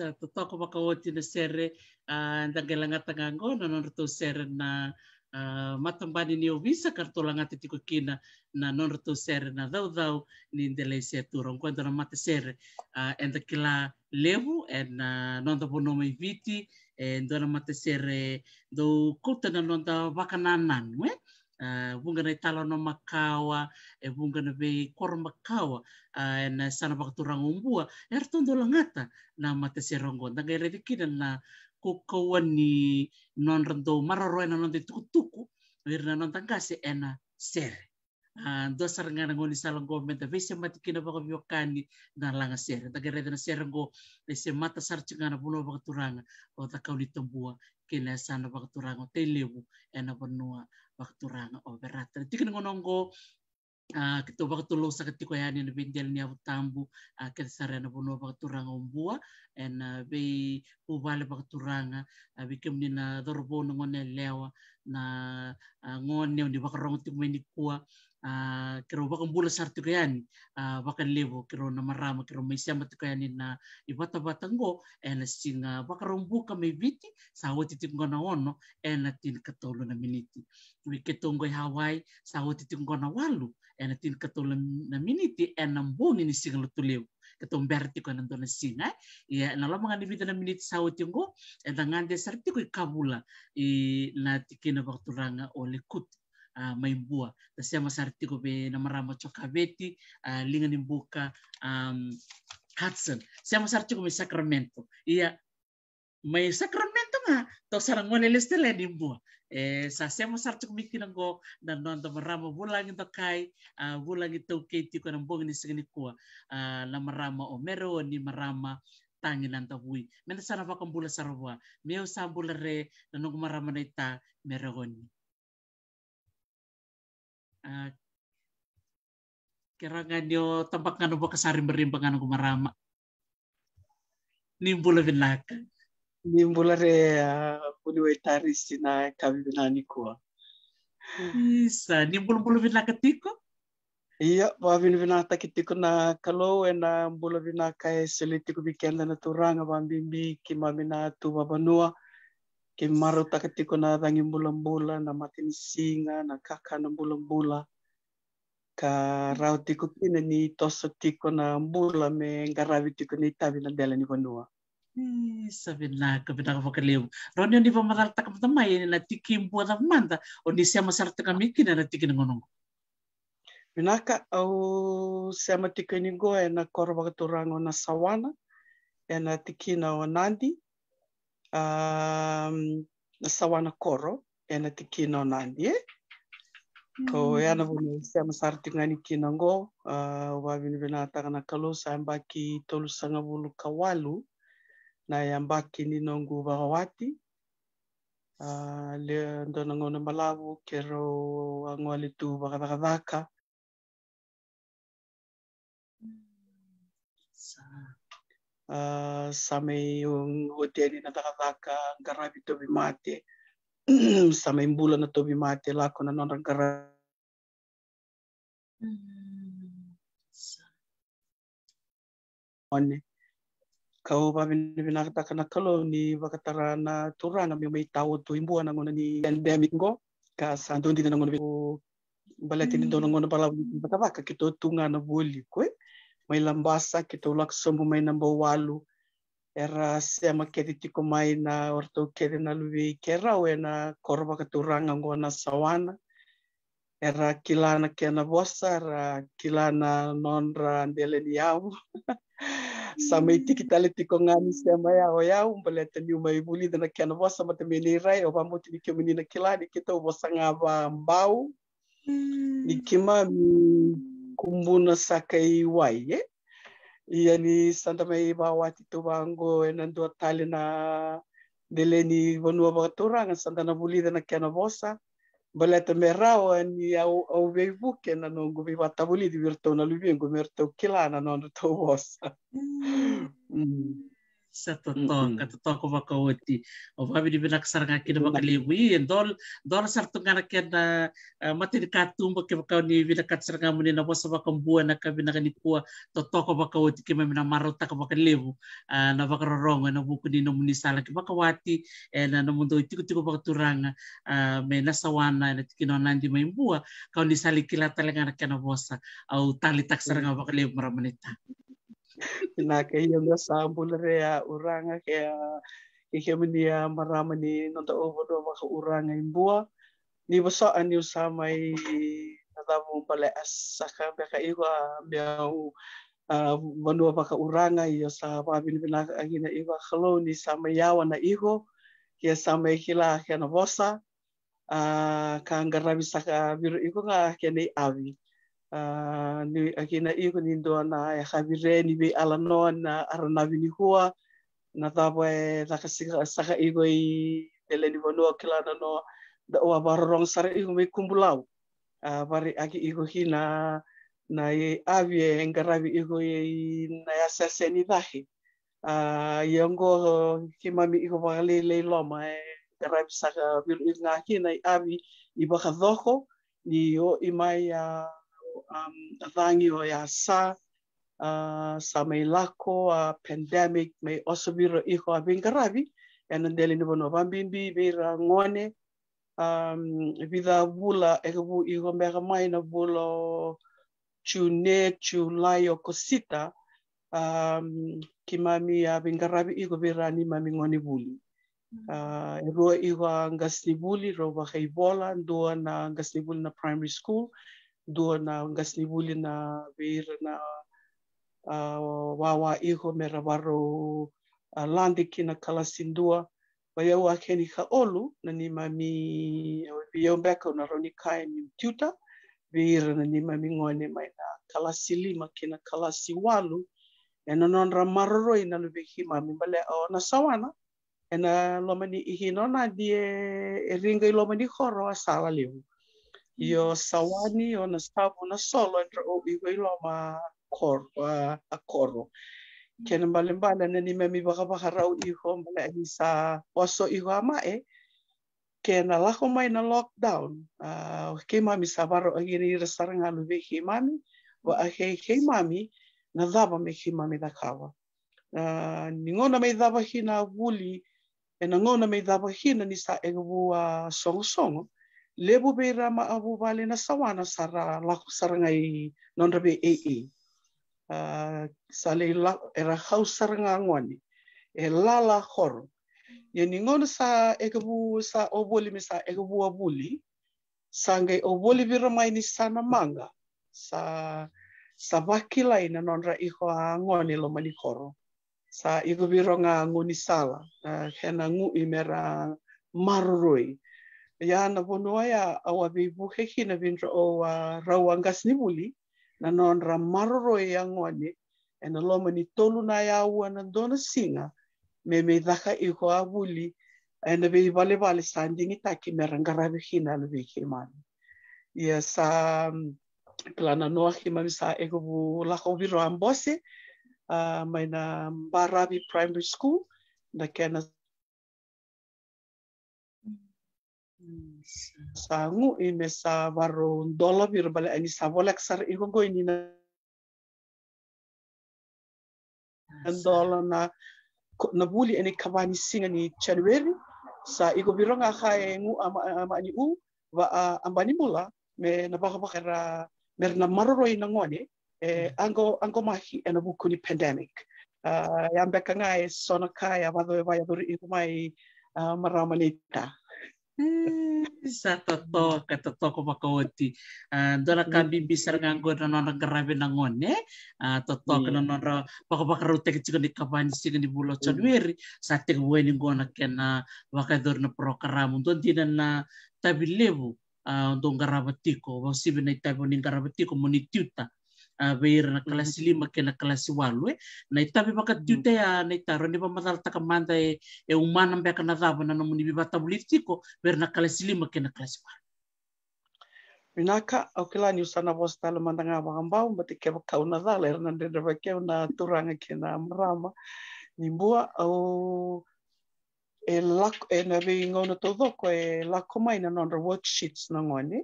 sa totoo ko makawod yun sere uh, ah, nagalangat ang ango na ah, nonrito sere na uh, matambani visa ovisa kartolanga ti tikokina na nonrito sere na daw daw ni indelay siya turong kwento na mata sere uh, ah, and kila lehu and uh, nonda bono may viti and doon na mata sere eh, do kuta na nonda wakananan eh? vunga eh, na italo no makawa e eh, vunga na vei kor makawa eh, na sana vakaturang umbua e artondo langata na rongo na ere redikina na kokoua ni non rando maroroe na non de tukutuku ir na non tangase e na sere ah, do na ngoni salang government vei se mati kina baka kani na langa sere na reda redina sere ngo e se mata sar na bulo turanga o ta kina sana baka turanga ena lebu e waktu ranga oberata oh, tiga kena ngonongo Uh, ah, kito gitu, waktu lo sa kati ya ni nabindel niya tambu ah, uh, kati waktu and ah, be ubale waktu ranga uh, be kemni na dorbo ngone lewa na ngone ni wakarong Ah, kiro bakam bula sartu kayan bakan ah, levo kiro na marama kiro may siyama tu kayan na ibata ngo ena singa ka kami biti sawati tinggo ngona ono ena tin katolo na miniti i Hawaii sawati tinggo ngona walu ena tin katolo na miniti ena mbongi ni singa lutulevo ketong berarti ko nanto na singa ya na lo mga limita na minit sawati ngo ena ngande ti ko kabula i na tikina bakturanga o kuti uh, maibua tasia be kobe namarama chokaveti uh, linga nimbuka um, mm, Hudson sia masariti be Sacramento ia may Sacramento nga to sarangwala le nimbua eh, sa sema sarto kumikinango na nonto marama bulang ito kai uh, bulang ito kiti ko ng bongin sa ganikuwa uh, la marama o mero ni marama tangin ta tabuy. Mena sana pa kong Meo sa re na nung marama na ita meron uh, kira nganyo tempat nganu bo kasarin berimbangan aku marama nimbula binaka nimbula ya, re kuni wetari sina kami binani ko. isa nimbula bulu binaka tiko Iya, wabin binata tiko na kalau ena bulu binaka selitiku bikenda na turanga bambimbi kimamina tu babanua. Ke maruta ketiko na rangi mbula-mbula na matini singa na kaka na mbula-mbula. Ka rau tiko pina ni toso tiko na mbula me ngarawi tiko ni tabi na dela ni vanua. ka Roni oni va madarta ka tamai na tiki mbua da manda oni oh, sia masarta ka miki na tiki ngonongo. Minaka au oh, sia matiki ningo e na korba ka turango na sawana e na tiki na nandi. um, na sawana koro ena na te kino nandi e. Ko mm. e ana wuna i sea masara te ngani kina ngo, uh, wa vinivina takana kalo sa ambaki tolu sanga wulu kawalu, na e ambaki ninongu wakawati, Uh, le dona ngona malavu kero angoa le tu vakavakavaka. Mm. Sa. hotel eh, samewodea ninatakataka garabi tobi mate samay mbula na tobi mate lako na nona garabi hmm. one kau pamini pinakataka na kalo ni wakatara na turanga mi may tao imbua na una ni pandemic ko kas doon din na nguna hmm. balatin mm. doon nguna pala bakabaka kito tunga na buli ko eh may lambasa kita lak somo may namba walu era sema kedi tiko mai na orto kedi na luwi kera we na korba katuranga ngona sawana era kilana kena bosa era kilana nonra ndele ni sama iti kita leti ko ngani ya yao yao e mbelete ni uma buli dana kena bosa mata meni rai oba hmm. ni na kilani kita ubosa ngaba mbau nikima kumunasakay waye eh. yani sandamay bawati tubango enando eh, tale na ni vanua vakaturanga sandana vulida na kena vosa baleta merao eh, ni au au veivuke na nongo vi vatavulidi virtona luvingo mertau kilana nondo tau vosa mm. mm. satoto katoto ko baka woti o fabi di bina kasar nga kina dol dol sartu na kena eh, matin katumba ke baka ni bina kasar nga muni na wasa baka mbua na kabina ka kima mina marota ko na baka na buku ni na muni sala ke wati eh, na na mundo itiku tiku baka turanga ah, me nasawana na tikino nandi maimbua kau ni na kena au tali taksar nga maramanita nakahiyam na sample rea uranga kaya ikemania ya maramani nonta obodo baka uranga imbua ni basa ani usamai nadamu pala asaka baka iwa biau vanua baka uranga iyo sa pabinbina agina iwa kalau ni sama yawa na iho kia sama ikila kia na bosa uh, ka ngarabi saka biru iko nga kia nei awi. Uh, ni a kina i ko na e khavire ni be ala no na arana vini hua na ta e ta ka siga saka i go i ele ni bono kila na no da o barorong sare i me kumbulau a ah, bari aki iko go hina na e avie engaravi i go e na ya saseni dahi a ah, yongo kimami iko go le loma e engaravi saka bil i ngaki na i avi i baka dhoko ni o i mai a uh, um, Thangi Oyasa, uh, Sameilako, uh, pandemic, may also be Iko Abingarabi, and Ndeli Nibono Bambimbi, Vira Ngone, um, Vida Bula, Egabu Iko na Bulo, Chune, Chulayo Kosita, um, Kimami Abingarabi, Iko Virani Mami Ngoni Buli. Uh, e rua iwa ngasnibuli, rowa heibola, ndua na ngasnibuli na primary school, duona ngasnibuli na veira na uh, wawa iho me rawaro uh, landi kina kalasindua vayau akeni olu na nima mi viyau mbeka na roni kai mi mtiuta veira na nima mi ngone mai na kalasi lima kina kalasi walu e nononra maroroi na luvehima mi mbale o na sawana e na lomani ihinona die e ringa i lomani horo a liu Yo sawani ona stavu na solo tra o iwe lo ma kor uh, a koro kena balimbala na ni memi baka baka rau iho mala sa oso iho ama e kena lako mai na lockdown uh, ke mami sabaro agiri ira saranga luve ke mami wa ahe ke mami na dhaba me ke mami dakawa uh, ni ngona mai dhaba hina vuli e na ngona mai dhaba hina ni sa e ngua songo songo lebo be rama abu bale na sawana sara laku sarangai non rabe ee uh, e. sale la era hau saranga ngoni e lala hor ye ningon sa ekbu sa oboli misa sa abuli sange oboli bi ini ni sana manga sa sa wakila ina non ra iho ngoni lo mali horo sa igo bironga ngoni sala uh, hena ngu imera maruroi ya na vonua ia auavivu heki na vintra o uh, rauagasnivuli na nodra maroro e agone e na loma ni tolu na ia ua na dona singa me meicaka iho avuli e na vei sa digi taki me ragaravihina na veiki ia sa mm, plana noahi mami sa e kovu lakoviro a bose uh, mai na baravi primary school na kena ngu ime sa warun dolo bir bale ani sa bolak sar iko go ini na dolo na na buli ani kabani singa ni chanweri sa iko biro ngu ama ama ni u wa ambani mula me na baka mer na maroroi ngone eh ango ango mahi ena buku ni pandemic uh, yambeka nga sona kaya e maramanita Eh, Satu to kata to ko makawati. Ah, dora ka mm. bibisar nganggo na nona grabe na ngon eh. Ah, to ka na mm. nona baka baka rutek chiga ni kapan chiga ni bulo chonweri. Mm. Sa te weni kena ah, dor na program don dina na tabilebu. Don garabati ko, wasibi na itabo ni garabati ko Ah, veira na kalasi mm-hmm. lima ke na kalasi walu e na itavi vakatiu mm-hmm. te a na itaro ni vamatala takamada e, e umana beaka na cava na namunivi vatavuliftiko veira na kalasi lima ke na kalasi walu vinaka au kila ni usana vos talo mandanga wangambau, mati kevakau na dhala, era na dendra wakeu na turanga ke na marama. Ni mua, au e lako, e na ringo na todoko, e lako mai na nonra worksheets na ngoni.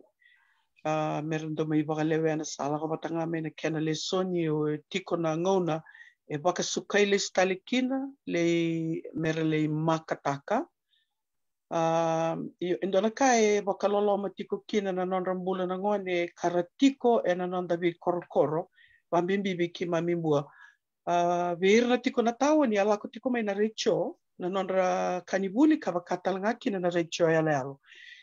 uh, meron do mai wakalewe ana sa alaka me na kena le soni o e tiko na ngauna e sukai le stalikina le mere le makataka. Uh, indona e ka e wakalolo ma tiko kina na non rambula na ngone karatiko e na non david korokoro wambimbibi ki mamimbua. Uh, Veira na tiko na tawa ni alako tiko mai na recho na non ra kanibuli ka wakatala ngaki na na recho e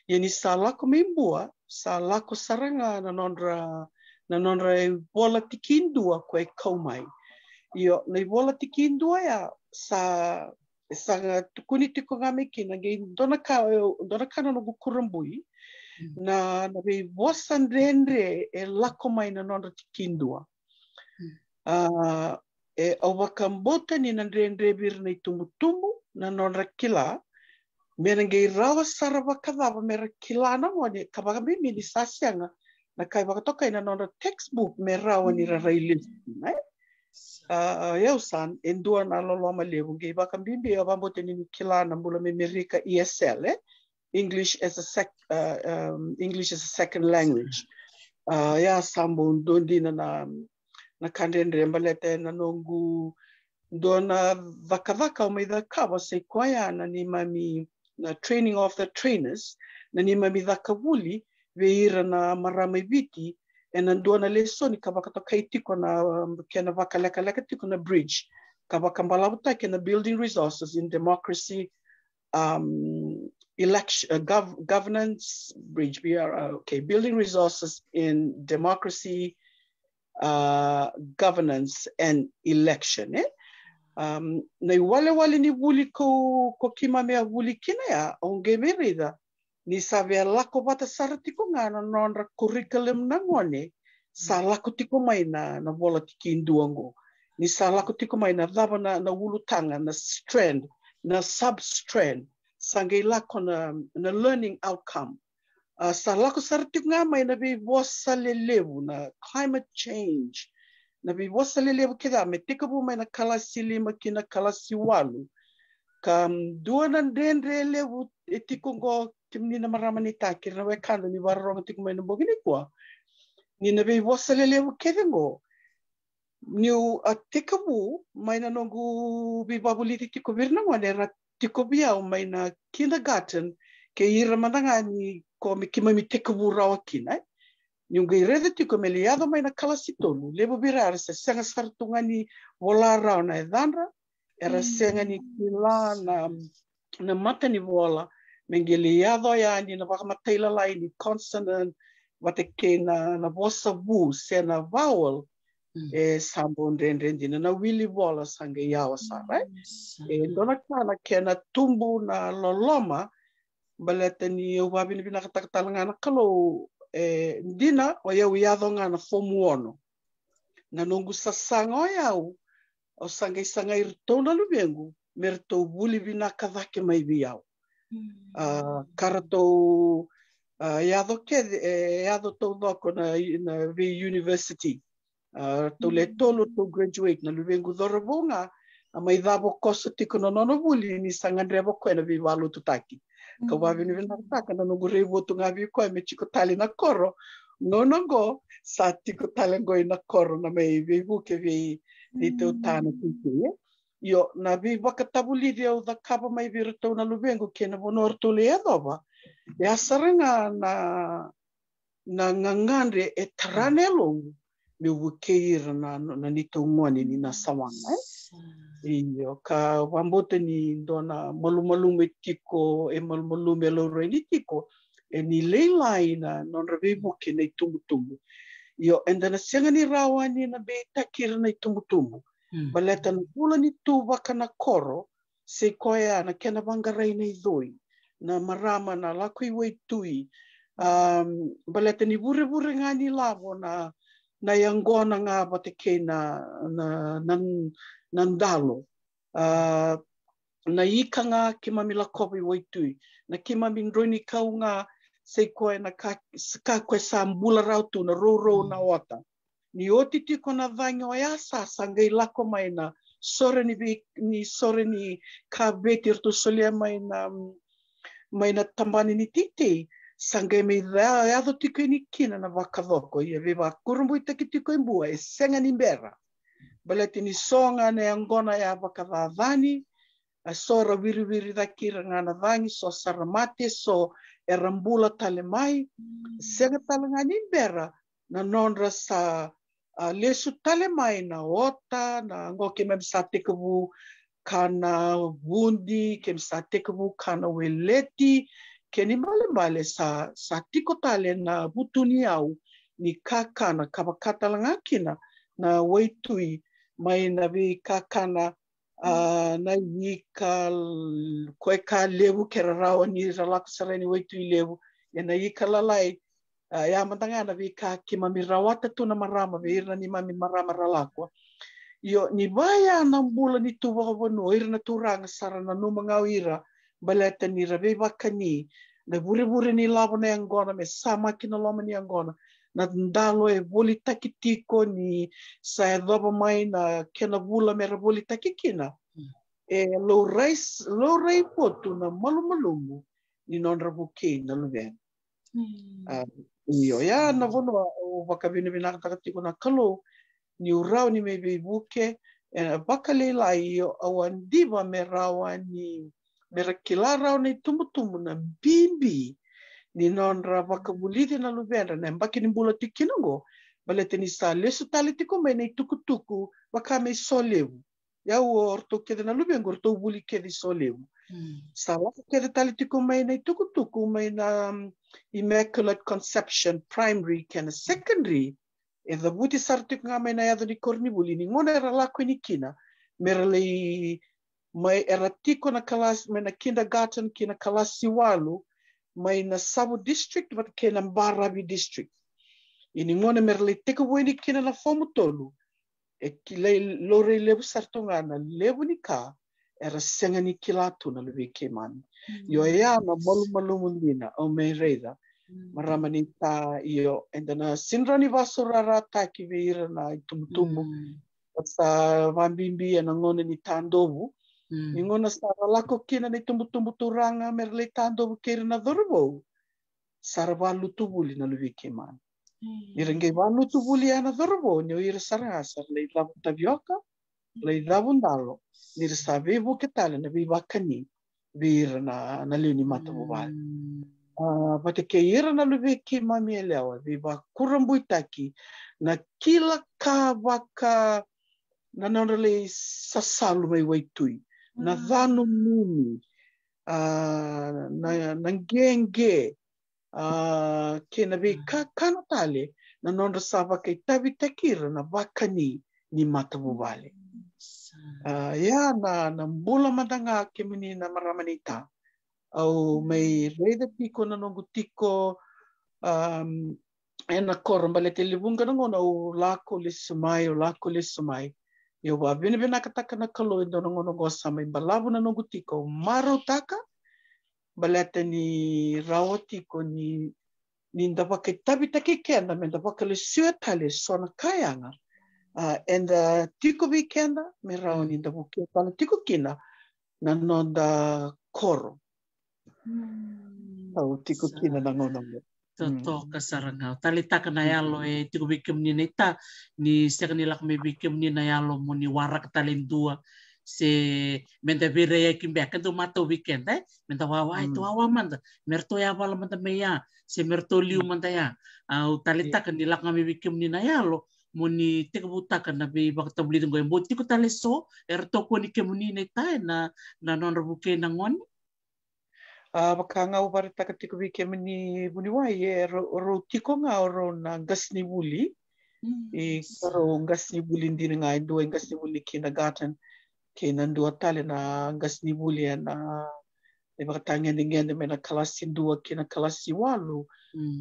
ia ni sa salako me mua, salako saranga na nonra, na nonra e wola tikindua koe kaumai. Io, nei wola tikindua ia, sa, sa tukuni tiko ngā me kina, ngei dona ka, dona ka nanu kukurambui, mm. na, na vei wosan rendre e lako mai na nonra tikindua. Mm. Uh, e au wakambotan ni nandrendre bir nei tumutumu, na nonra kila, mera rawa sarawa kadhawa mera kilana wani kapaka mimi ni sasianga na kai wakatoka ina nona textbook mera wani mm. ra railis nai uh, eh? ah, ah, yau san endua na lolo ma lebu gei waka mimi ya wambo teni kilana mbula me ESL e eh? English as a sec, uh, um, English as a second language uh, ya sambo ndondi na na na kandendre mbalete na nongu na vakavaka umaidha kawa na ni mami na training of the trainers na ni mami dhakavuli veira na marama viti e na ndua na lesoni ka vaka takai tiko na um, kena na leka leka tiko na bridge ka vaka mbalavuta kia building resources in democracy um, election uh, gov governance bridge BRR, uh, okay building resources in democracy uh, governance and election eh? Um, na iwalewale ni wuli ko ko kima mea wuli kina ya onge merida ni savea lako vata sara tiko na nonra curriculum na ngone sa lako tiko mai na na bola tiki induango ni sa lako tiko mai na dhava na, na tanga na strand na substrand sange ko na, na learning outcome uh, sa lako sara tiko ngā mai na vei vosa na climate change na viwasale lewa ke dha me teka pu mai na kala si lima kina kala walu. Ka dua na ndrendre lewa e tiko ngo kimni na marama ni taki na we kando ni wararonga tiko na bogi ni kua. Ni na viwasale lewa ke dha ngo. Niu a teka pu mai na nongu viwabuliti tiko virna ngwane na tiko biau mai na kindergarten ke ira mananga ni ko mi kima mi teka pu rawa kina. Eh? Nyunga irede tiko meliado mai na kalasitonu. Lebo bira ara se senga sartunga ni vola rao na edanra Era mm. senga ni kila na, na mata ni vola. Menge liado ya ni na waka mataila lai ni consonant. Wate ke na, na vosa bu, se na vowel. Mm. E sambo ndrendrendi na na wili vola sanga yawa mm, sa, E dona kana ke na tumbu na loloma. Balete ni bina kata-kata na kalau e dina o iau i adonga na fomu ono. Na nungu sasanga o iau, o sangai sangai ritou na lubengu, me ritou buli vina kavake mai vi iau. Mm. Uh, ah, karatou uh, ah, e ado ke e ado na, na vi university. Uh, ah, to le hmm. graduate na lubengu dhorobonga, a mai dhabo kosa tiko na nono buli ni sangan rebo koe na vi walo tutaki. ngo biba ibintu binatakana ni uguributa nkabikwa imikikutari na koro nono ngo sati kutale ngo ina koro na me bibuke vi nite utana mm-hmm. kitiye yo na bi wakatabuli dia da kapa mai virto na lubengo kena bono ortule ya doba ya saranga na na ngangandre e taranelo me wukeira na na nito ngoni ni na sawanga eh? Io ka wambote ni dona malumalume tiko e malumalume loroi ni tiko e ni leilai na non ravivo ke nei tumutumu. Io enda na senga ni rawa ni na be takira nei tumutumu. Mm. Baleta na pula ni tuwa kana koro se koea na kena wangarai nei doi na marama na lakui wei tui. Um, baleta ni vure vure ngani lavo na na iangona ngā wate ke na, na, na, na dalo. Uh, na ika ngā ke mami lakopi waitui, na ke mami ndroini kau ngā koe na ka, ka koe sā mbula rautu na rōrō na oata. Hmm. Ni oti te tiko na vanyo yasa sa sangai lako mai na sore ni, ni sore ni ka vete rto solia mai na, mai na tambani ni titi. Sangai mei rea e adho tiko ni kina na wakavoko. Ia viva kurumbu i taki tiko i mbua e senga ni mbera. Bala tini songa ne angona ya avakavavani, a so ra kira daki na vangi, so saramate, so erambula talemai. sega mai. Sega bera, na nonra sa a lesu na ota, na ngoke mem sa kana wundi, kem sa kana weleti, keni male male sa, sa tiko tale na butuni au, ni kakana, kapakatalangakina, na waitui, mai na be kakana uh, na yika koe ka levu ke rarawa ni ra laka sarani waitu i levu e na yika lalai uh, ia matangana vi ka ki mami rawata tuna marama ve irna ni mami marama ralakwa io ni vaya na mbula ni tuwa wano irna turanga sarana numangau ira baleta ni rave wakani na bure bure ni lavo na angona me sama kina loma ni angona na dalo e voli taki tiko ni sa hmm. e dhopa mai na kena vula mera voli taki kina. E lo rei, lau rei potu na malumalumu ni nonra kei na luvena. Mm. Uh, ah, Iyo, ya na vono o waka vina vina taka tiko na kalo ni urao ni mebe vuke e na waka leila iyo awa ndiva me rawa ni mera kila rau ni tumutumu na bibi. Mm ni ninaony raha makavolity na loviandra nay mbaky ny mbola tikinango mbala teny sale sotale ty koa mai nay tukutuku wakame solevu ya u orto kede na ngor to buli kede solevu hmm. sawaka kede tali tiko me mai nay tukutuku me na um, immaculate conception primary kena secondary e vuti buti ty nga me na ado ni korni buli ni ngone era lako ni kina mera mai era tiko na kalas me na kindergarten kina kalasi walu maina Sabu district wat ke na Barabi district. Ini ngone merle teka weni kina na fomu tolu e kile lore lebu sartonga na lebu ni ka era senga ni kila tu na lewe ke mani. Mm. Yo ea na malu malu mundina o me reida maramani mm. ta iyo endana sinrani vasurara ta kiwe ira na itumtumu mm. Wata wambimbi ya ngone ni tandobu Mm. Ninguna sara lako kina ni tumbutumbu turanga merletando bukeri na dorbo. Sara walu tubuli na lubi keman. Mm. Nirengi walu tubuli ana dorbo ni oira sara asar lei labu tabioka lei labu ndalo. Nira sabe bo ketala na biba kani bira na na lini mata bubali. Mm. Uh, ah, pate ke ira na lubi kema mielewa biba kurambu itaki na kila ka waka na nonale sasalu mai waitui. Nazano Mumi, uh, na, na ngenge, uh, ke na be ka kanatale, na nonra sava kei tavi takira na wakani ni matabu wale. Uh, ia na, na mbula madanga ke mini na maramanita. Au mei reida piko na nongu tiko, um, ena na kora mbale te libunga o lako le sumai, o lako le sumai. Ја обавине венака така на кало и дорого ного сама и балаво на ногу тико, Маро така, балете ни раотико ни ни да вака таби таке кенда, ме да вака ле сюетале сона кајанга. А, and uh, да тико би кенда, ме рао ни да и пана тико кина, на но коро. Тау па тико кина на нонго. toto hmm. kasarangau talita kanaya lo hmm. e eh, tiku bikem ni nita ni sekanilak me bikem ni naya lo mo ni warak talendua se menta vira ya kimbe kan tu mato weekend eh menta wawa itu hmm. wawa manta merto ya wala manta meya se merto liu manta ya au talita iya. kanilak ngami bikem ni naya lo mo ni tiku buta kan na be bakta buli tunggu embo tiku taleso erto ko ni kemuni nita na na non rebuke na ngoni maka taka para wike mini meni buniwai e ro tiko ngau ro na ni wuli e karo ni wuli ndiri ngai dua ni wuli kindergarten kina dua tale na ni wuli e, na e baka tangende ngende mena kalasi dua kina kalasi walu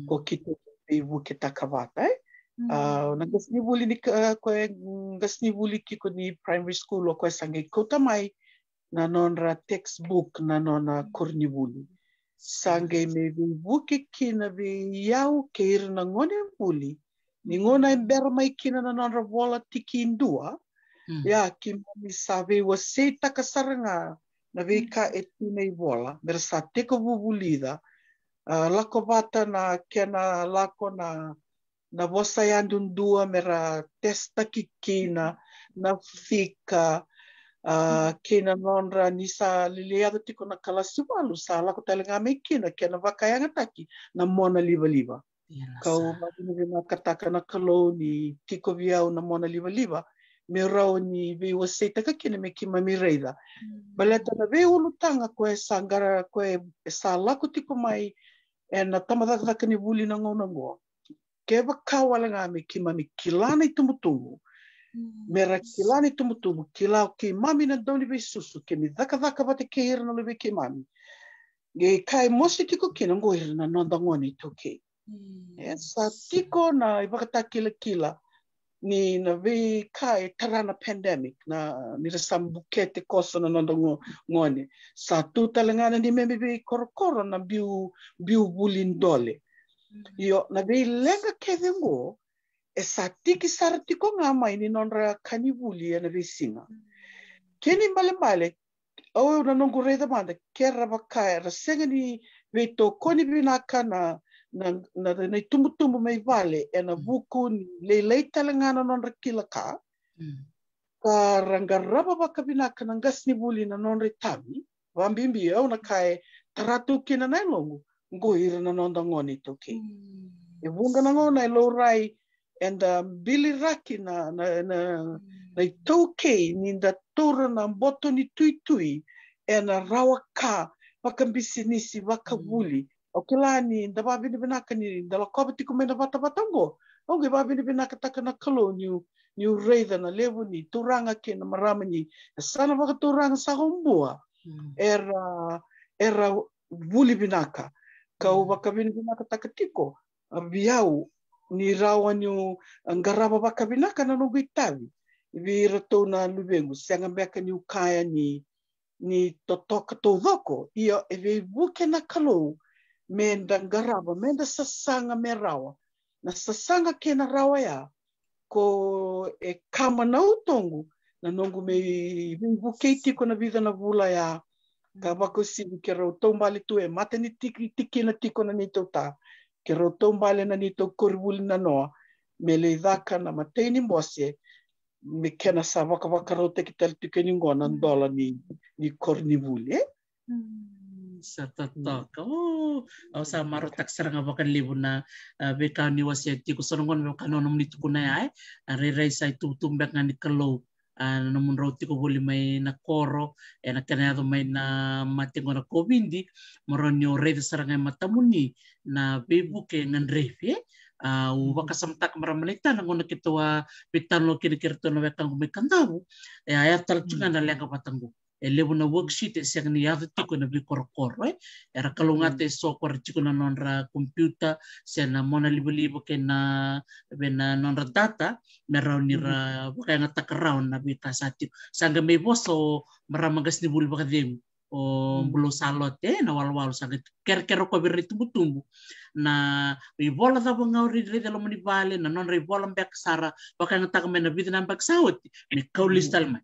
ko kitu ibu kita na eh ni wuli ni koe ni wuli kiko ni primary school o e sangi kota mai nanonra textbook nanona kornivolo sangai mevevuke kina veiau ke irina ngone vuli ni ngona mm. bera mai kina nanonra vola tiki indua mm. ya ki mami sa veiua sei takasaraga na veika mm. e tina i vola mera sa teka vuvulida lako vata na kena lako na na vosa i andudua mera testa kikina na fika a uh, kena nonra ni sa lele ada tiko na kala suwalu sa la ko tele ngame kena kena vakaya ngataki na mona liva liva ka o madina vema kataka na kalo ni tiko via o na mona liva liva me rao ni ve o seita ka kena me kima mi reida mm. baleta na ve o lutanga ko e sa ngara ko e sa la ko tiko mai e na tamadaka ni vuli na ngona ngoa ke vakawala ngame kima mi kilana i tumutungu mm. mera kilani tumutumu kilau ki mami na doni be susu ke mi daka daka vate ke hira na lebe ke mami ge kai mosi tiko ke nango hira na nonda ngoni toke hmm. e sa tiko na ibakata kila kila ni na ve kai tarana pandemic na ni ra sambukete koso na nonda ngoni sa tuta lengana ni meme be korokoro na biu biu bulindole Io, hmm. na vei lenga ke vengo, esatiki saritiko ngama ini nonra kanibuli yana risinga mm. keni mbale mbale au na nongu reda manda kera baka rasenga ni veto koni binaka na na na na tumbu mai vale e na buku mm. ni leilei talangana nonra kilaka mm. ka rangaraba baka binaka na ngasni buli na nonra tami vambimbi au e na kai taratu kina nai longu ngohira na nonda ngoni toki e vunga na ngona e rai and um, Billy raky na na naitaokey mm. nindatorana ambotony toitoy ena rawaka vakambisinisy vakavuli okilani ndavavinevinaka ni dalakova ba bini onge vavinevinaka taka na kalo new new reitha na levu ni turanga ke na marama ni sana vakaturanga sahombua era mm. era vuli vinaka kau vakavinevinaka mm. taka tiko viau ni rawa niu qarava vakavinaka na noqu i tavi vei iratou na luvegu sega beka niu kaya ni ni totoka taucoko ia e veivuke na kalou me da qarava meda sasaga me rawa na sasaga kei na rawa ya ko e kama na utogu na noqu me veivukei tiko na vica na vula ya ka vakausivi kei rau taubale tu e matani tikitikina tiko na neitauta ke rotou male na ni tau na noa me lei dhaka na matei ni mose me kena sa vakavaka ki tali tuke ni ngona mm. ndola ni, ni kornivuli eh? Mm. sa tatak. Mm. Oh, oh sa maro taksar nga wakan libo na uh, beka ni wasi ti ko sonongon wakan nonom ni tukuna eh? ay. re-ray sa itutumbak nga ni kalow. Eh, na munrauti ko buli mai na koro e na kena do mai na matengo ah, na kovindi moroni o reve saranga matamuni na bebu ke ngan reve uh, u waka samtak maramalita na ngona kitoa bitan lo kiri kiri tono wekang kumikandau e eh, ayat talcungan mm-hmm. na lenga patanggu elevo na worksheet e segniado ya tiko na bli korkoro e era kalungate mm-hmm. software tiko na nonra computer se na mona libu-libu ke na be na nonra data mm-hmm. na rauni ra bukan na takraun na bita sati sanga me boso maramagas ni bulu bakadem o mm-hmm. salote eh, na wal sanga ker ker ko tumbu tumbu na ribola da banga ri ri da lomani vale na non ribola mbek sara bukan na takmena bidna mbek sawti me kaulistal mai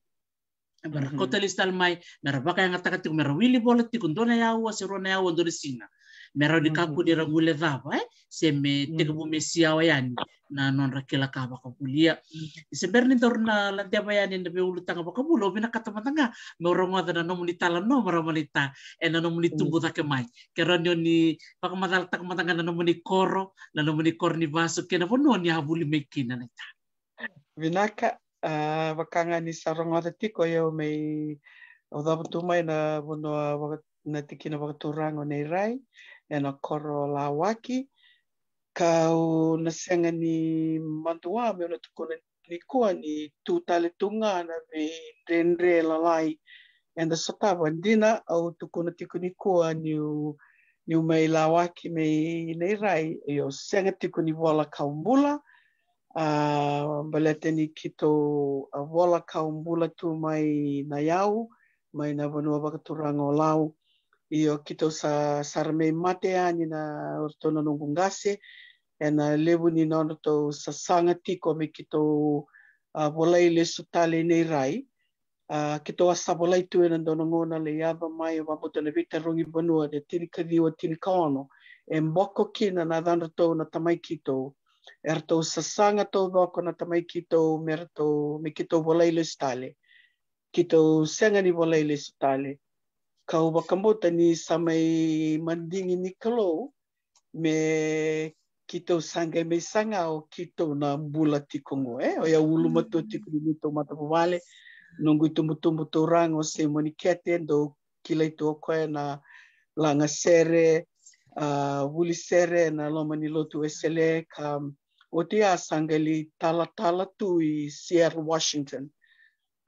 mera kotelistal mm-hmm. mai mera baka yang merawili mera wili bola tikun dona wa serona yau dona sina mera di kaku di mm-hmm. ragule dhava eh seme mm-hmm. tegabu mesia wayani na non rakela kaba kabulia ni torna lantia bayani na be ulu tanga bakabulo bina kata matanga me orongo na nomuni tala no malita eh, na nomuni tumbu mai keranioni, ni pakamadal tak matanga na nomuni koro na nomuni korni basu kena bono ni buli mekina Vinaka uh, wakanga ni ko yo mei o dapu tumai na wono a na tikina wakaturango nei rai na koro la waki ka o na senga ni mandua me ona tukona ni kua ni tūtale tunga na me rendre lalai e na sotawa dina au tukona tiku ni kua ni u ni u mei la nei rai e o senga tiku ni wala kaumbula Ah, baletany kito vola ah, kaumbula tu mai na iau mai na vanua vakaturago lau io kito sa sarmei mate ani na ora nungungase, ena e na levu nina ona tou sasaga tiko me kitou uh, ah, volai lesu tale nei rai uh, kitou asa volai tue na donogo na le iava mai e vabuta na vitarogi vanua le tilikadiua tilikaono e boko kina na na tamai kitou erto sasanga to ba ko na tamay kito merto mi kito walay lo stale kito senga ni walay lo stale kau ba kambota ni samay mandingi ni kalo me kito sanga me sanga o kito na bula tikongo eh Oya ya ulu mato tikuni ni to mata mm. wale nungu tumbu tumbu rango se monikete ndo kila ito koe na langa sere uh, wuli sere na loma ni lotu esele ka o te asangali tala tala tu i Seattle, Washington.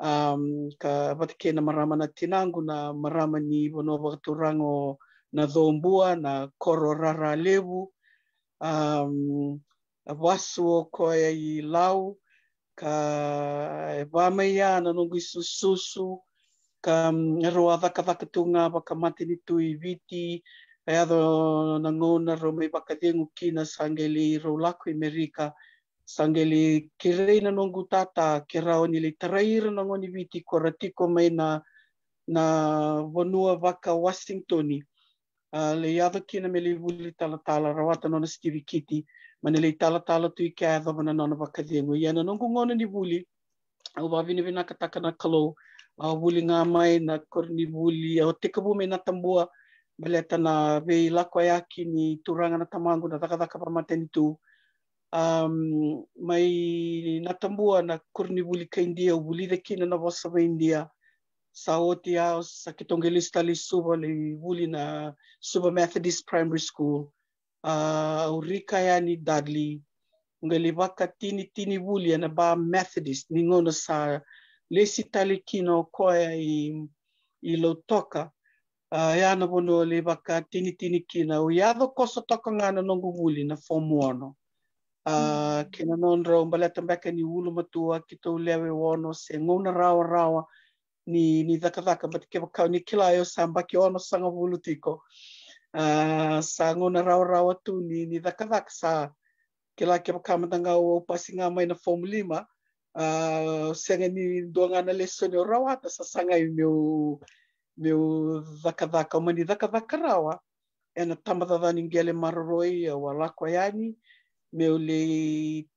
Um, ka watike na marama na tinangu na marama ni wono wakaturango na dhombua na koro rara lewu. Um, wasu o koe i lau ka e wāmaia na nungu i sususu ka um, roa waka waka tū ngā waka matini tui viti e aro na ngona ro mai pakatiengu kina sangeli ro laku i merika sangeli kirei na nongu tata ke ni le taraira na ngoni viti ko ratiko mai na na vanua waka Washingtoni uh, le iado kina me le vuli talatala rawata nona Stevie Kitty ma ne le talatala tui ke adho mana nona pakatiengu i ana nongu ngona ni vuli au wawina vina kataka na kalou au vuli ngā mai na korni vuli au tekabu me na tambua Bele tana vei lako e aki ni na tamangu na takataka pa matenitu. Um, mai natambua na kurni buli ka India, buli de kina na wasa wa India. Sa oti ao sa kitongeli stali suba li buli na Suba Methodist Primary School. Uh, urika ya ni Dudley. Ngali waka tini tini ya na ba Methodist. Ningono sa lesi tali kino koya i, i lautoka. uh, ia na wono le waka tinitini kina o ia dho koso toko ngana nongu wuli ah, mm. na fomu ono. Uh, kina nonra umbaleta mbeka ni ulu matua ki tau lewe ono se ngona rawa rawa ni, ni dhaka dhaka mbati ke wakau ni kila ayo samba ki ono sanga wulu tiko. Uh, sa ngona rawa rawa tu ni, ni dhaka dhaka sa kila ke wakau matanga o upasi ngā mai na fomu lima. Uh, ah, senga ni lesoni rawata sa sanga i meu zakazaka umani zakazaka rawa ah. ena tamadhadhani ngele maroroi awalakwa yani meu le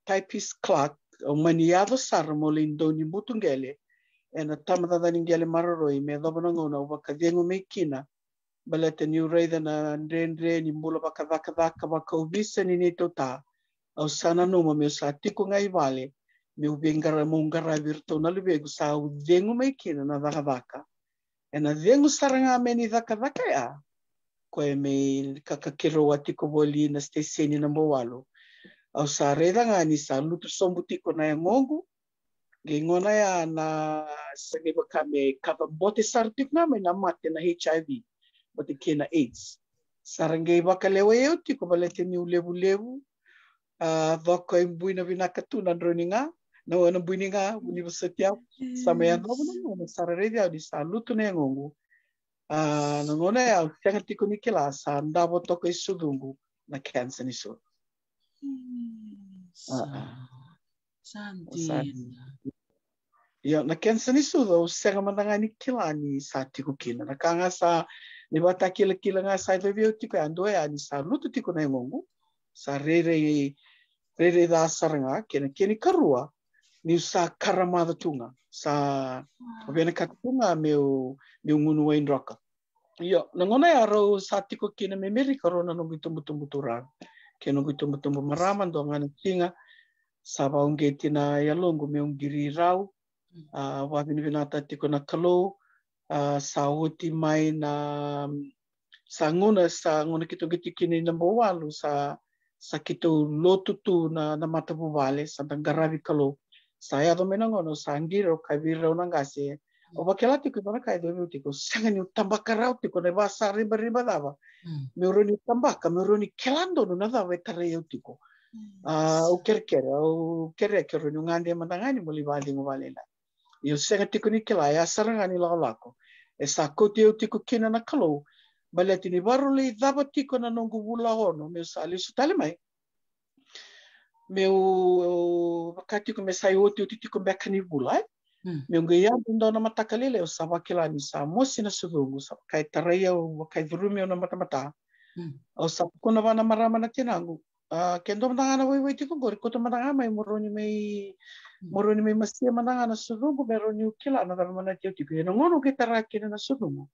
typist clerk umani yado sarmo le indoni mutungele ena tamadhadhani ngele maroroi me dhobanangona ubakadhiengo meikina balete ni ureidha na ndrendre ni mula bakadhakadhaka vakauvisa ni nitota au sana numa meu sa tiko ngai vale meu bengara mungara virtona lubegu sa udhengo meikina na dhakadhaka ena vengo zaka zaka ya koe koa may kakakiro atiko na steseni na nambowalo au saredagani salutu sombu tiko na yangongu ngengona ya na sageva kame kava bote sartik na may namate na HIV bote kena AIDS sarangei vakalewa yeo tiko valete ni ulevulevu uh, vako imbuina ah, vinakatuna ndroni nga na wana buininga ah, university yao ah. samaya nobo e, na ngona sararedi au di salutu ne ngongu na ngona ya tianga tiku ni kila sa ndavo toko dungu na cancer ni so ya na kensa ni so do sega mandanga ni kila ni sa tiku kina na kanga sa ni bata kila kila nga sa do vio ya ando ya ni sa lutu tiko ne ngongu sa re re re re da saranga kena keni karua ni sa tunga sa ka tunga meu meu ngunu na ngona ya ro sa tiko kina na karona tumbu tumbutumbu turang ke tumbu tumbu maraman do ngana tinga sa vaunge tina ya longu, meu ngiri rau vina ta tiko na kalo a sa oti mai na sa ngona sa ngona kito kina kini mbo walu sa sa kito lotu tu na na mata bubale sa garavi kalo saya to mena ngono sangi ro kabir ro nang hmm. o ba kela tiku ba kai do mi tiku sanga ni tamba karau tiku ne ba sa riba riba da mi ro ni tamba ka mi ro ni kelando no na da ve tare yo tiku hmm. a ah, o ker ker o ker ker ro ngande mandangani mo li bandi ngo valela yo sanga tiku ni kela ya ni la e sa ko te kina na kalo baleti ni baru le daba tiko na nongu bula ono mi sa le su tale mai meu eu kati ko me sai o tu titi ko me kani bulai meu ganha dunda na mata kalele eu sava aquela ni sa mosi na suvungu sa kai taraya o kai vrumi na mata mata o sa ko na marama ah, na kendo na na wai wai tiko gori ko mana mai moroni mai moroni mai masia mana na suvungu meroni kila na mana tio tiko na ngono ke taraki na suvungu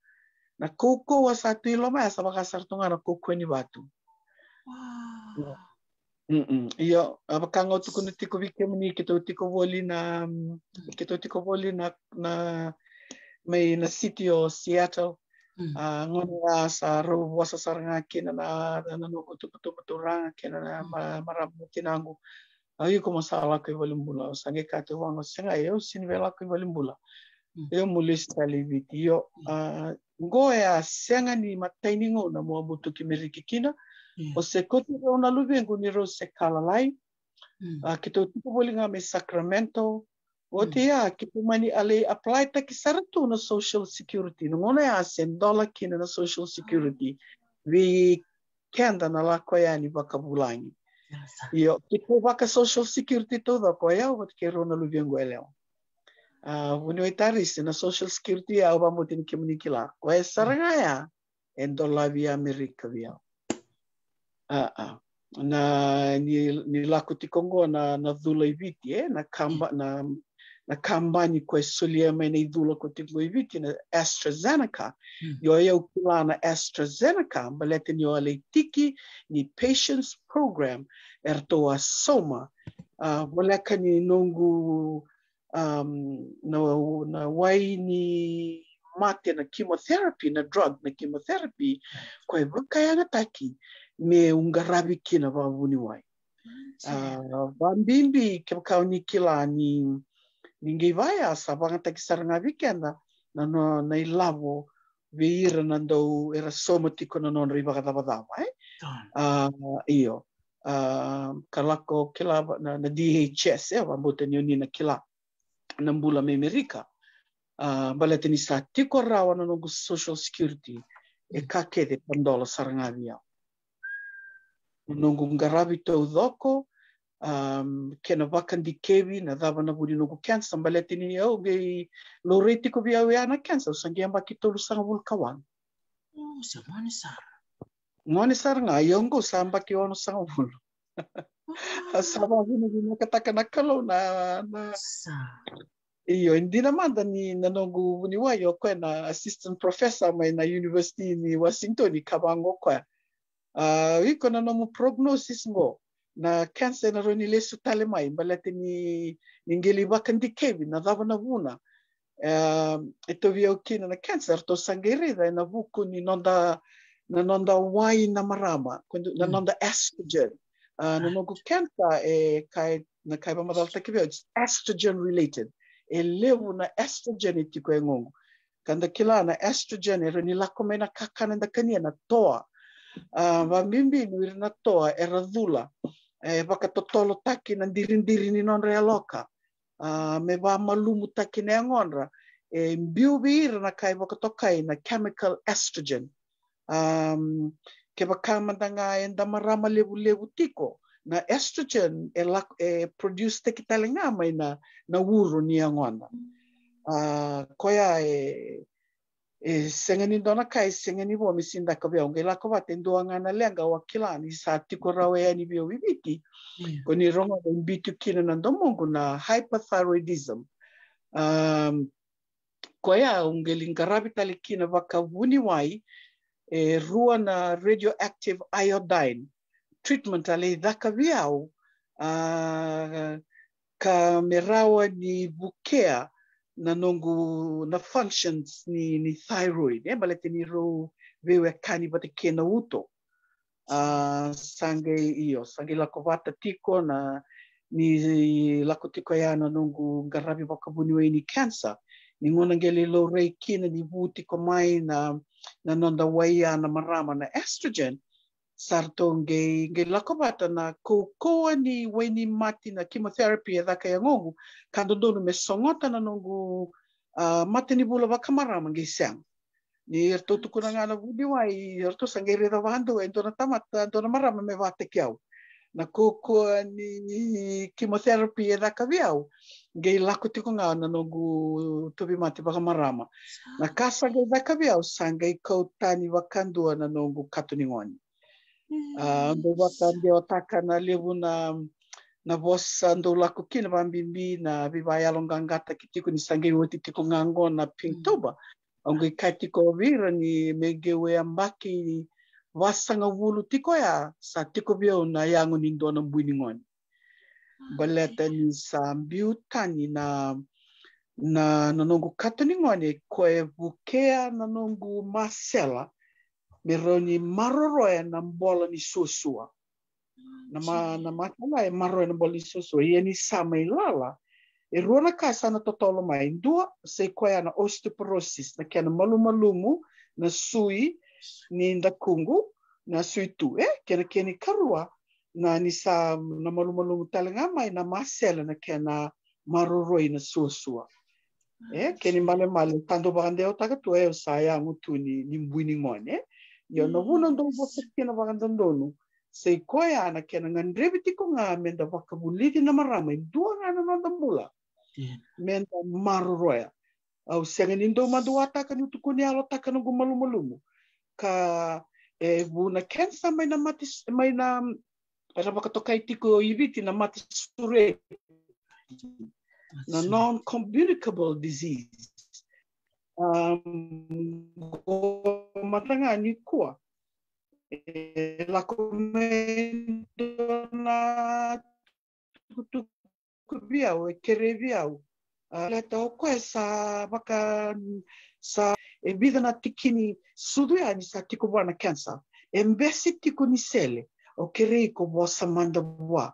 na koko wa sa tu iloma sa bakasar tunga na koko e ni batu Wow mm apa Io канго туку на тико вике мни ке то тико воли на ке na тико воли na city o Seattle. А mm. ah, ngona sa ro wasa nga kina na na no kutu kutu kuturanga kina na marabu kinangu. ayo começar lá que vale bula, sange kate wango senga eu sin vela que yo mbula. Eu mm. mulista livitio mm. ah, a ngoya senga ni mataini ngona mo butu kimerikikina. Mm. O se kuti rona luvengo ni ro se kalalai. Uh, ki tō tupu bolinha me Sacramento. O te que tu mani ali apply ta ki saratu na Social Security. não é assim dólar que na Social Security. Ah. Vi kenda na lá koe ani waka bulangi. Io, ki tō Social Security tōda coia o que ke rona luvengo e a o ah, Wuni se na Social Security ia o wa mo tini ki muni ki la. Koe saranga ia, via Amerika uh, na ni, ni lako tikongo na, na dhula i viti eh? na, kamba, mm. na, na kambani kwa sulia mai nei dhula ko tikongo i viti na AstraZeneca. Hmm. Yo ya au na AstraZeneca mbalete ni o alei tiki ni Patients Program er toa soma. Uh, ah, waleka ni nungu um, na, na wai ni mate na chemotherapy na drug na chemotherapy mm. kwa wakayanga kaya nataki me ungarabi kina vavuni wai. Uh, vambimbi ni kila ni ninguém vai a sabang tak saranga vikenda na no na ilavo veira nando era tiko na non riva kada bada vai ah io ah kalako kila na, na DHS eh vambo tenioni na kila na mbula me Amerika ah baleteni sa tiko rawa na no social security e mm. kakete pandola saranga viao nungu ngaravito udhoko um, kena vakandi kevi na dhava na vuli nungu cancer ni au gei loreti ko biawe ana cancer sangi amba kitolu sanga vulkawan oh samani sara ngoni sara nga yongo samba ki ono sanga vulu sama vini vini katakana kalau na na iyo hindi naman ni nanongu vuniwa yo na assistant professor may na university ni Washington ni kabango ko Ah, iko nanao prognosis ngo na cancer nareo nileso talemai mbala teny ningelivaka ndikevy nadhavanavuna uh, ah, itovi aukina na cancer to sangerira nonda ninonda nanonda wai na marama nanonda mm. estrogen uh, ah, nanogo cancer e kai na kai ba madal takivyo it's estrogen related elevu na estrogen itiko engongo kanda kila na estrogen ero nilakomena kakana ndakania na toa vavivili uh, toa e radhula e vakatotolo taki na diridirini nonra ya loka uh, me vamalumu taki na ngonra e mbiuvi ira na kai vakatokai na chemical estrogen um, ke vakamadanga e damarama levulevu tiko na estrogen e, la, e produce taki talenga mai na, na uru ni ngonra uh, koya e e sengeni dona kai sengeni bo mi sinda ka bia ngai ka ko ba ten na lenga wa kila ni sa ti ko ra we ani bio bibiti ko ni ronga do bi kina na do mongo na hyperthyroidism um ko ya ungeli ngarabita likina vakavuni wai e rua na radioactive iodine treatment ale dhaka viao uh, ka merawa ni bukea Na nungu na functions ni, ni thyroid eh balete ni ro wewe kani bate kena uto uh, sange iyo sange lako vata tiko na ni lako tiko ya nungu garabi wakabuniwe ni cancer ni ngona ngele lo reiki na ni vuti ko mai na na nanda waia na marama na estrogen sartonge nge lakawata na koukoa ni weni mati na chemotherapy e dhaka ya ngongu kandodonu me songota na nongu uh, mati ni bula marama nge siang. Ni erto tukuna ngana wudi wa i erto sangere da wando e ndona tamata na marama me vate kiau. Na koukoa ni chemotherapy e dhaka viau nge lako tiko ngā na nongu mati mate marama Na kasa nge dhaka viau sangai kautani wakandua na nongu katuni ngoni andou ah, atandeha atakana levu na na vosa lako kina vambimbi na vivaialo ngangataki mm. tiko nisangewe oti tiko ngango na pinktoba angui kai tiko ovira ni megewe ambaki ni vasanga vulu tiko ya sa tiko vio na yango ni dona mbuini ngoni baleta ah, ni sa mbiutani na na nanongu katani ngoni koe vukea nanongu masela mironi maroroe na mbola ni sosua. na ma na matala e maroe na mbola ni sosua. ia ni sama lala e rua na kasa na totolo mai dua se koe ana osteoporosis na kena malumalumu na sui ni ndakungu na sui eh, kena keni karua na ni sa na malumalumu talenga mai na masela na kena na suasua e ah, keni male male tando bakandeo taka tua e o saia e ia ngutu ni, ni mbuini ngone Yo no mm. buno do bosek tina wakan donu. Sei koe ana kena ngandrebi tiko nga menda wakabuliti na marama. Dua nga na nandambula. Menda maroroya. Au senga nindo madua takanu tukuni alo nung gumalumalumu. Ka e eh, buna kensa may na mati may na rapakatokai tiko iriti na mati sure ah, na non communicable disease Um, mata eh, ah, eh, ni kua e lako me dona tuku biau e kere biau le tau koe sa waka sa e bidana tikini sudue ani sa tiku wana cancer e mbesi tiko ni sele o kere i ko wā samanda wā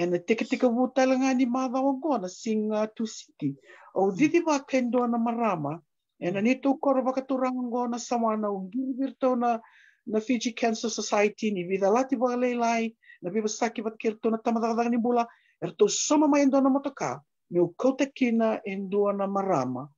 e na teke teke wō ni mādawa ngona si ngā tu siti o didi wā na marama And hmm. anito korvakaturang go na samana ungirto na na Fiji Cancer Society ni vida vidalati valelai na vivasaki vatkirto na tamadagdag ni bula erto soma mai ndo na motoka me o kina endua na marama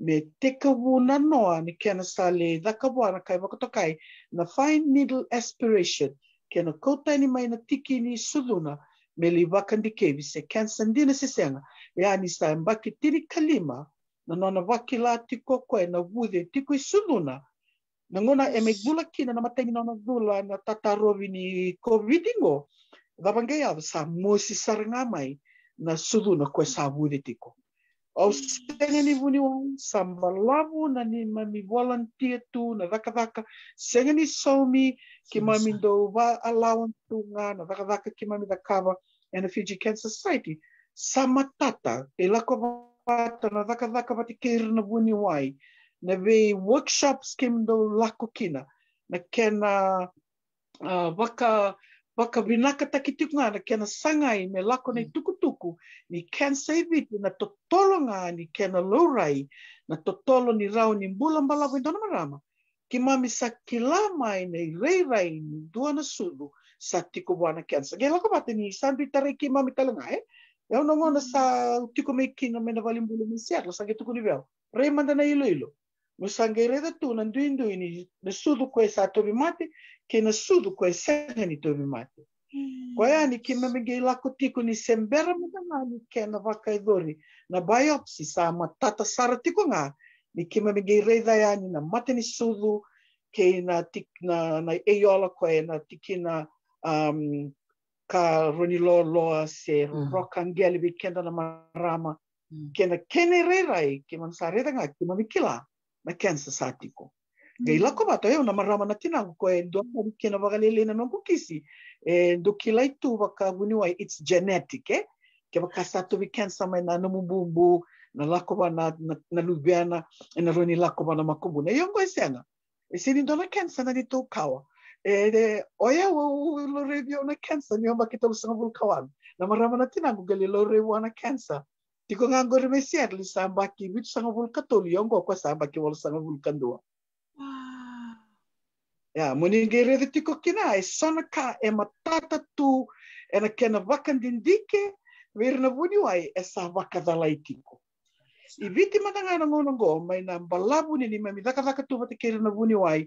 me tekavu na noa ni kena sale dakavua na kai vakatokai na fine needle aspiration kena kautai ni ma na tiki ni suduna me li vakandikevi se cancer ndina sisenga yani sa mbaki tiri kalima na nona wake la tiko koe na wude tiko i suluna. Na ngona e me gula kina na matengi nona dula na tatarovi ni covidingo. Dapangai ava sa mosi sarangamai na suluna koe sa wude tiko. Au senga ni vuni wong, sa malavu na ni mami volunteer tu na dhaka dhaka. Senga ni somi ki mami ndo wa alawan tunga na dhaka dhaka ki mami dhakawa and the Fiji Cancer Society. Samatata, e lako patana dhaka dhaka vatikir na wini wai. Na ve workshops kim do lako Na kena uh, vaka waka vinaka takitikuna na kena sangai me lako nei mm. tukutuku ni can save it na totolo ngā ni kena lourai na totolo ni rau ni mbula mbalago i dona marama. Ki mami sa kila mai nei reirai ni duana sulu sa tiku wana cancer. Gela ko bate ni sandu eh. Eu non mm. e onda sa tiko me kina mena valimbulu min siatla sange tuku ni veo. rei manda na ilo ilo. No sangue sange reda tu na ndui ndui ni na sudu kwe sa tobi mate ke na sudu kwe sehe ni tobi mate. Kwa ya ni kima mingi ilako tiko ni sembera manda na ni ke na vaka dori na biopsi sa matata sara tiko nga ni me gei rei ya ani na mate ni sudu que na tik na e na eiola kwe na tikina um, ka roni lo loa se mm. roka ngele bi kenda na marama mm. kena kene rerai ke man sa reta nga ke mamikila na cancer sa tiko mm. gai lako ba to na marama na tina ko e do ma bi kena ba galele na no kisi e do kila itu ba ka buni wa it's genetic eh ke ba ka sa to bi cancer mai na no bumbu na lako ba na na lubiana na roni lako ba na makubu na yongo esena e se ni dona cancer na ni to kawa ya で親をロレビオな検査におまけとるその分かわん。なまらまなてなごがりロレビオな検査。ティコがんごりめしゃりさんばきびちさんぶんかとりよんごこさんばきわるさんぶんかんどわ。Ya, munigere de tiko kina e sona ka e matata tu e na kena wakan dindike, wera na wuni wai e sa wakadalai tiko. I viti matanga ngongo ngongo mai na balabu ni ni mami laka laka tuwa te kere na buni wai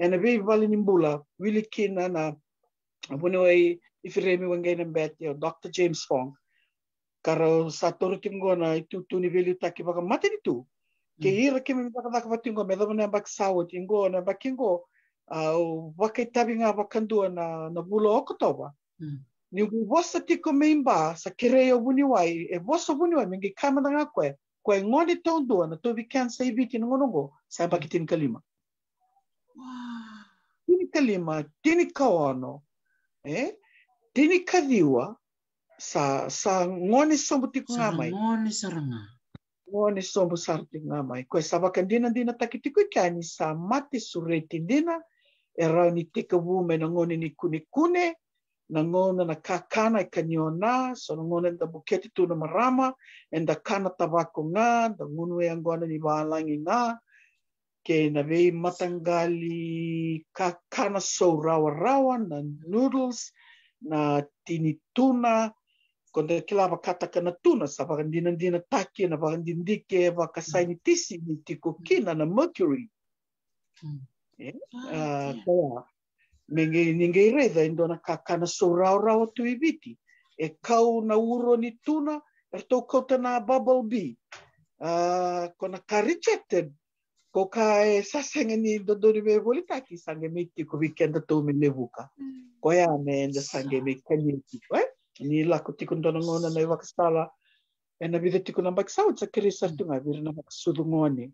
and a baby bali nimbula wili kina na buni wai ifiremi wangai na mbete o Dr. James Fong. Karo sa toru kim ngona itu tu ni vili taki baka mati ni tu. Ke mm. ira kim mi laka laka patingo me dama na bak sawo tingo na bakingo ah, wakai tabi nga wakandua na na bula okotoba. Mm. Ni wosa tiko meimba sa kere yo buni wai e wosa buni wai mingi kamadanga koe. Kwa ngode tong dua na to weekend sa ibitin ngono go sa bakitin kalima. Wow. Tini kalima, tini kawano, eh? Tini kadiwa sa sa ngone sombo ti ngamai. Sa ngone saranga. Ngone sombo sar ti ngamai. Kwa sa bakandina dina takitiko kani sa mate sureti dina era ni teka wume na ngone ni kune kune nangona na kakana i kaniona so nangona da buketi tu na marama and da kana tabako nga da ngunu e angona ni balangi nga ke na vei matanggali kakana so rawa rawa na noodles na tini tuna konde kila bakata kana tuna sa bagandina dina taki na bagandin dike bakasai ni tisi ni tiko kina na mercury mm. yeah? Eh, uh, ah, kaya Menge ningeireza indona kakana tu ibiti, E kau na uro ni tuna, er to kota na bubble b, Uh, na ka rejected. Ko ka e saseng ni dodori me ki sange me ko weekend to me buka mm. Ko ya e me nda sange me kanyi Eh? Ni lako tikun dona ngona na i e wakasala. E na ko na ambak sao tsa kere sartunga. Virina makasudu ngoni.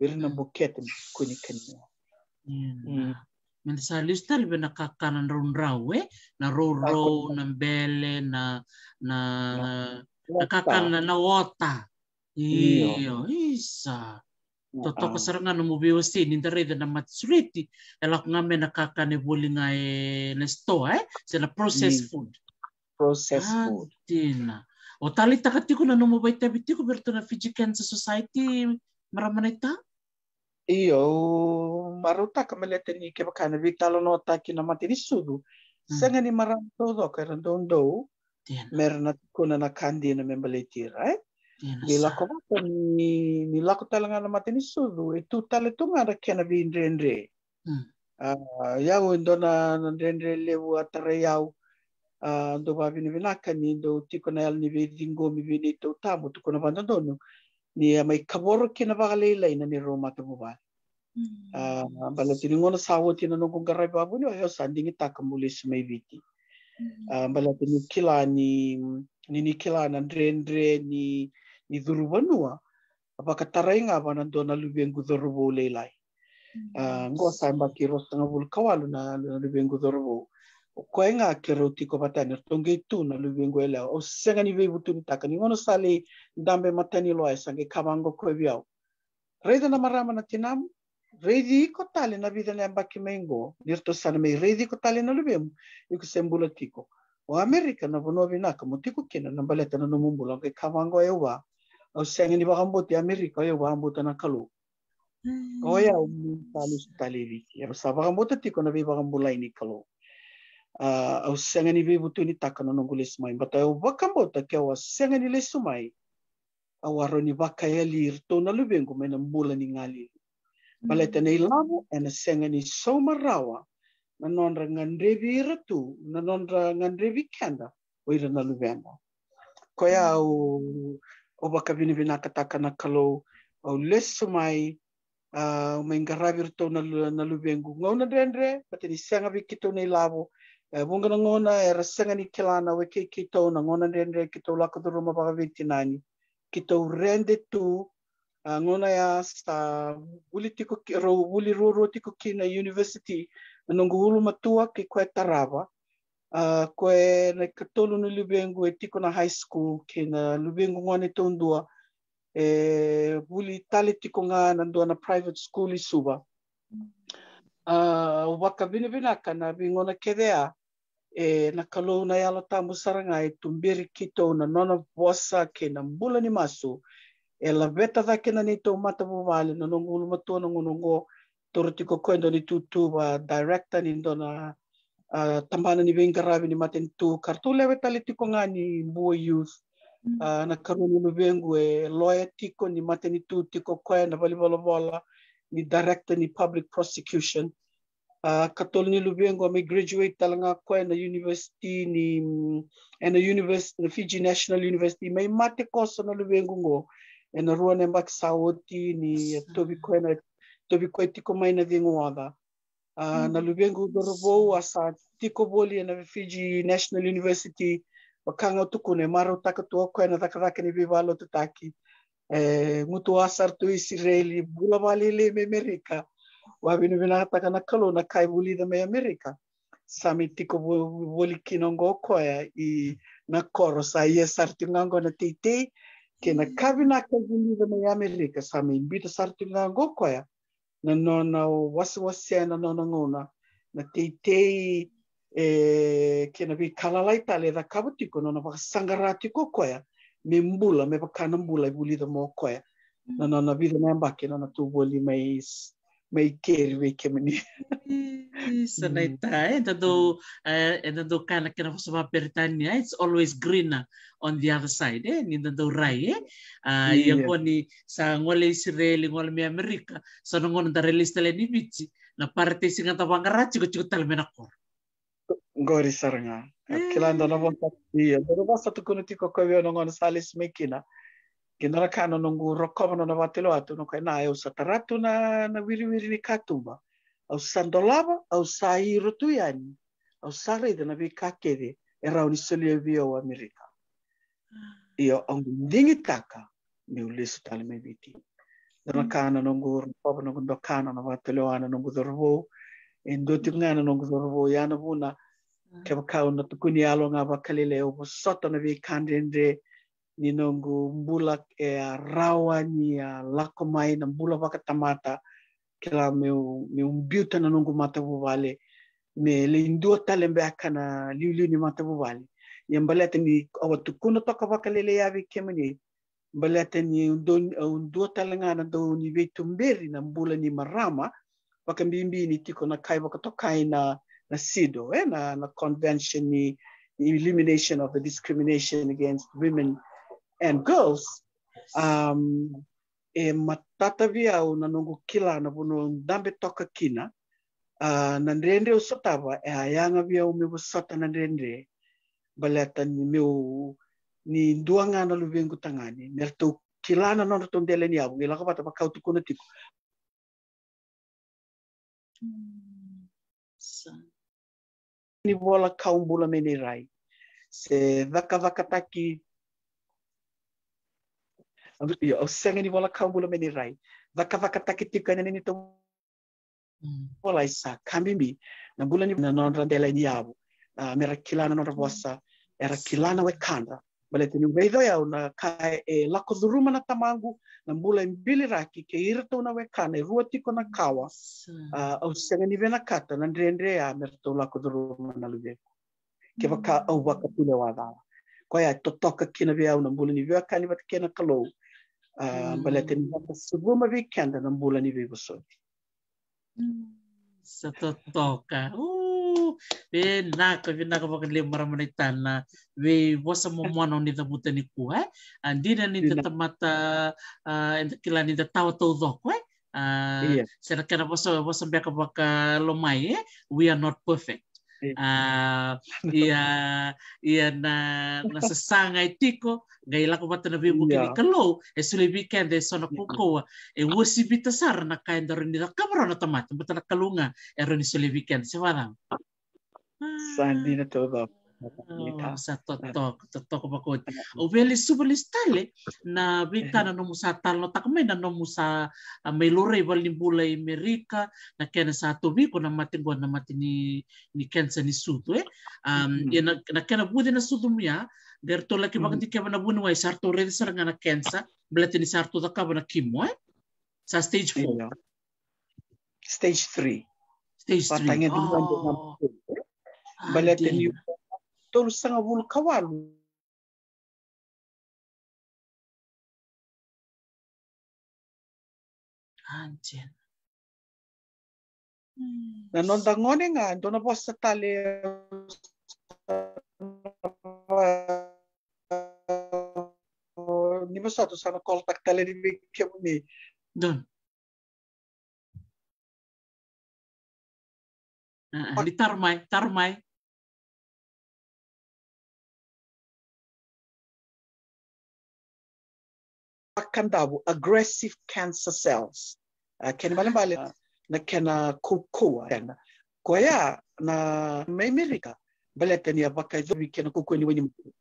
Virina mm. kuni kanya. Mm. Mm. Mena sa lista libe na kakanan raunrawe eh? na roro, na bele, na na na na wota. Iyo, isa. Toto ah. ko sarang ano mo biwasi, nindarida na matsuliti. Elak nga me nakakane buli nga e lesto, eh? Sila processed food. Processed ah, food. tina O tali takati ko na numubaytabiti ko, berto na Fiji Cancer Society, maramanay io maruta ka malete ni ke kana vitalo no ta ki na matiri sudu sanga ni maram to do ka rondondo merna kona na kandi na membaleti right ni la ko ko ni ni la ko talanga na matiri sudu e tu tale tu ngara kena vindrendre ah ya wo ndona ndrendre le wo atare ya wo ah ndo ba vinivinaka ni ndo tikona el ni vidingo mi vinito tabu tu kona vandondo ni ah, mai kabor kinabakalaylay na ni Roma tabubal. Hmm. ah balatin ngo na sawo tinanong kung garay babu ni ayo sanding ita kamulis may viti. Uh, hmm. ah, balatin ni kila ni ni ni kila na drendre ni ni durubanua ah. apa taray nga ba nandun na lubeng gudorobo laylay. Uh, hmm. ngo sa mbaki rosta nga bulkawalo na lubeng gudorobo. kero ti ko patani tonge tu na lubengo ela o senga ni vebu tu taka ni ngono sale ndambe matani esa sange kabango ko biao reza na marama na tinam redi ko tale na vida na mbaki mengo nirto sana me redi ko tale na lubemu iku sembula tiko o america na bono binaka mutiko kena na baleta na mumbulo ke kabango wa o senga ni america e wa ambota na kalu Oya, um, talus taliriki. Ya, sabagamota tiko na bibagambulay ni kalu. uh, mm-hmm. mm-hmm. au sengani ni takana no gules mai bata au bakambo ta ke au sengani le sumai au bakaya lir to na lubengo mena mula ni ngali maleta ena sengani rawa. na nonra ngandrevi ratu na nonra ngandrevi kenda oira na koia au o baka vinivina katakana kalau au lesu mai uh, uma ingaravi na, na lubengu ngau na drendre pateni senga viki tau lavo bunga eh, ngona e eh, rasenga ni kelana we ke ki tau na ngona rendre ki tau lako tu ruma baka viti nani ki tau rende tu eh, ngona ya sa wuli tiko ro wuli ro ro tiko ki na university nungu ulu matua ki koe tarava koe na katolu ni lubengu e tiko na high school ki na lubengu ngone tondua e wuli tale tiko nga nandua na private school i suba Uh, mm. waka binabinaka na bingona kedea e na kalou yala tamu saranga e tumbiri kito na nona wasa ke na mbula ni masu e la veta da ke na ni tau mata wawale na nongo ulumatu na ngonongo toro tiko ni tutu wa director ni na uh, tambana ni vengaravi ni matentu kartu lewe tali tiko nga ni mbuo youth uh, na karuni nubengu e loya tiko ni mateni tu tiko koe na vali bola bola ni director ni public prosecution uh, ah, katol ni Lubyengo amegraduate talaga kwa na university ni na university na Fiji National University may mate kosa na Lubyengo ngo na rua na mbak sauti ni tobi kwa na tobi kwa tiko mai na vingo wada uh, na Lubyengo dorobo asa tiko boli na Fiji National University wakanga tuko ne maro takatua kwa na takataka ni bivalo tutaki eh, mutu asar tu Israeli bula le Amerika wavinu vinahapakana kalona kai vulida me ya amerika sami tiko volikinongo koya i na koro sa iesartingango na teitei ke na kavina kai vulida ya amerika sami ibita sartingango koya na nona wasiwasiaina nonangona na teitei e kena vi kalalai tale da kabutiko nona vakasangaratiko koya me mbula me vakana mbula i vulida mo koya mm. na nona vida na ambake tu voli mais maikery eky amin'sanahita entanao entanao kalaka na fasomamperitania it's always greener ah, on the other side e nindanao ray e ia koa ni sa ngole israeli ngole mi amerika sanangono ni mitsi na paretesinga tavangara ciko-ciko talamena koro ngori saranga eh. kilandana vontaia doro iya, vasa tokony ti kokoe onangono salismaikina Genera ka no nongu rokoma no na watelo atu no kai na usa taratu na, na ni katuma. Au sandolava, au sa rotu yani. Au sare de na vi kakere e rau ni Amerika. Ia ongu ndingi taka ni ulesu tali me viti. Dana ka no nongu rokoma nongu dorvo. E ndoti ngana dorvo yana vuna. Kewa ah. kau na tukuni alo ngā na vi kandende ninongu bulak e rawanya lakomai na bula waka tamata kila meu meu biuta na nongu mata bubale me le indua talembe akana ni mata bubale yang balete ni awatu kuna toka waka lele yavi kemani ya balete ni undon undua talengana do ni vetumberi na bula ni marama waka mbimbi ni tiko na kai tokai na na sido eh, na na convention ni elimination of the discrimination against women and girls um, e matatavi au na nungu kila na bunu dambe toka kina uh, na ndrendre o sotava e ayanga vi au meu sota na ndrendre baleta ni meu ni duanga na luvengu tangani merto kila na nono tondele ni abu ila kapata pa kautu kona tiku hmm. ni bola kaumbula meni rai se vaka vaka taki osengeli wala kangula meni rai wala hmm. isa na bula ni na nondra dela ni yabu uh, mera kilana nondra hmm. era kilana we kanda bale tini na kai e lako dhuruma na tamangu na bula mbili raki ke irto na we e rua tiko na hmm. kawa uh, osengeli vena kata na ndrendre ya mera to lako dhuruma na ke vaka au vaka pule wadala totoka kina vea una mbula ni vea kani kalou በለቴምዛ ተስቦ መቤኪያ እንደነቦለኒ ቤበሶት setotoka be naka be naka baka le mara mana itana be bosa ni eh? ah, da buta ni andina ah, ni da tamata kila ni tawa tau doko eh sana kana bosa bosa beka baka lomai eh we are not perfect uh, iya iya na nasasa tiko ngai lako na bimu kini iya. kalo e eh, sule weekend e so iya. koko e eh, wosi bita na kain dor ni da na tamat bata na kalunga e eh, roni sule weekend se sandi na Litaw sa toto, toto ba kod. O veli subalis tali na bita eh. na nomu sa talo takme na nomu sa ah, melore balim bulay Amerika na kena sa tobi ko na matin na matin ni ni kensa ni suto eh. Um mm-hmm. ya na, na kena budi na suto miya der to laki bakti mm-hmm. ke na bunu wai sarto red saranga na kensa blati ni sarto takaba na kimo eh. Sa stage 4. Stage 3. Stage 3. Patangin oh. Balatin yung ah, tolu sanga wulu kawalu anjen hmm. na non da ngone nga do na tale ni mo sato sana contact tale ni mi ke ni don di tarmai tarmai kandabu aggressive cancer cells uh, kene mbalimbali uh, na kena kukua tena kwa ya na meimirika bale tani ya baka idho kena kukua ni wenye mkuu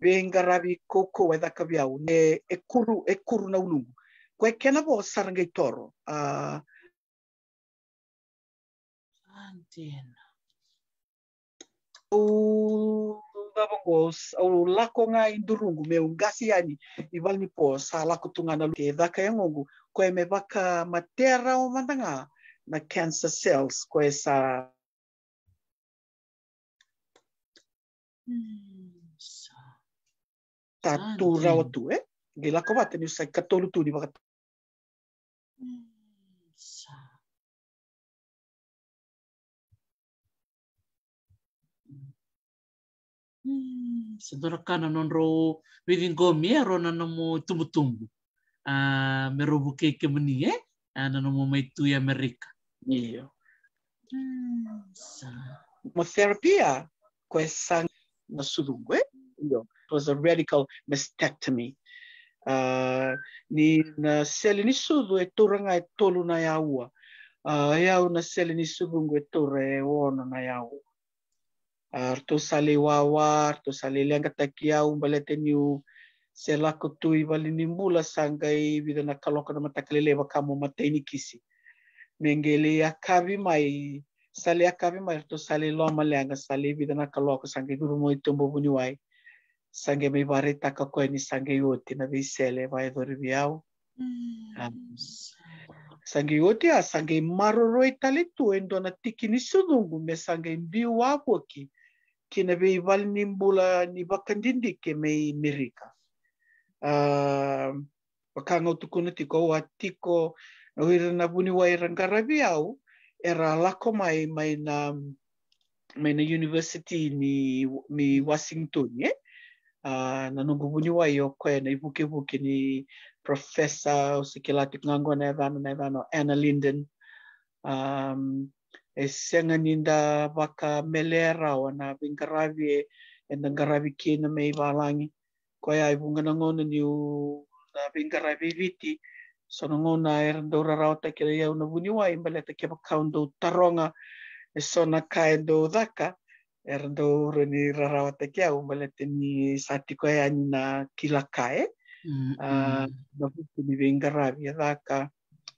bengarabi kukua wa dhaka vyao ne ekuru ekuru na ulungu kwa kena vo sarangai toro uh, Antena. Uh, babongo au lakonga i durungu me ungasi yani i valni po sa lako tungana lu ke daka yangongu koe me vaka matera o mandanga na cancer cells koe sa ta hmm, tu rawa eh? gila ko vata ni usai katolu tu ni vaka hmm. Hmm, Sadarakana nonro wivingomi arona namo tumutumbu. Uh, merobuke kemeni eh mai tu ya Amerika. Ndio. Mm. Motherapiya kwesa na iyo it was a radical mastectomy. Uh, ni na seli ni sudu e tura ngai tolu na yaua. Uh, ah, yau na seli ni surungwe tura e ono na yaua artu ah, sali wawa artu sali lenga takia umbale teniu sela kutu ibali nimbula sangai bidana kaloka na matakalele bakamo mataini kisi mengele kavi mai salia kavi mai artu sali loma lenga sali bidana kaloka sangai guru mo itumbo buni wai sangai mai bare takako ni sangai yoti na bisele vai dorbiau mm. sangai yoti a sangai maroroi tale tu endona tikini sudungu me sangai biu kina be wal nimbula ni bakandindi ke me mirika. Uh, pakangau tukuna tiko wa tiko na wira na buni wa irangaravi au era lako mai mai na mai na university ni ni Washington ye eh? uh, na nungu buni wa yo koe na ibuke buke ni professor usikilati ngangwa na evano na evano Anna Linden um, e senga ninda waka melera o na vingaravi e e na ngaravi kina me i wālangi. Koe ai na ngona ni u na vingaravi viti, na ngona e randaura rao ta kira iau na vuniwa i mbaleta ki wakaundou taronga e sona kae ndo dhaka, e randaura ni rarawata ki au mbaleta ni sati koe ani na kilakae, mm -hmm. uh, na vuku ni vingaravi e dhaka.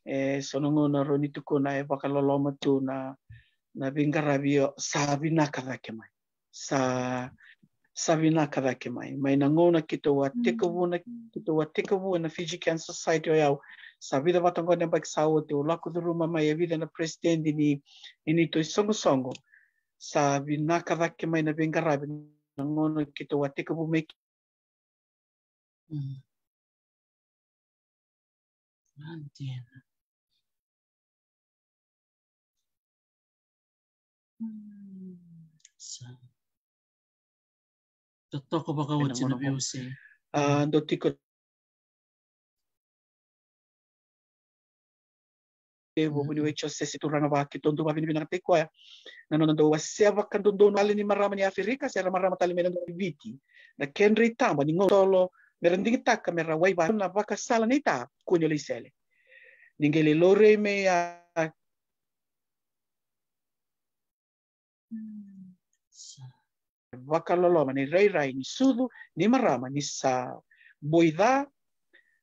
e eh, sonongo na roni tuko na e vakalolo matu na na vingaravio sa vinaka vinakavake mai sa sa vinaka kavake mai mai na ngona kita wa tikavu na kita wa tikavu na Fiji Cancer Society o yau sa vida vatongo ne bak sao te ola ku ruma mai e vida na president ni ni to songo songo sa vinaka kavake mai na bengarabi na ngona kita wa tikavu mai Mantena. Mm. Ah, eh, hmm. Sa... Totoo ko ah. ba kawad sinabi ko si? Ah, doti ko devo muni wecho se si turanga vaki tondo va vini vinagate qua nano nando wa se va kan tondo no ni marama ni afrika se marama tali mena viti na kenri tamba ni ngolo merendingi taka mera wai va na vaka sala ni ta kunyo lisele ningele lore me a ah, vakaloloma ni rairai ni sudu ni marama ni sa buida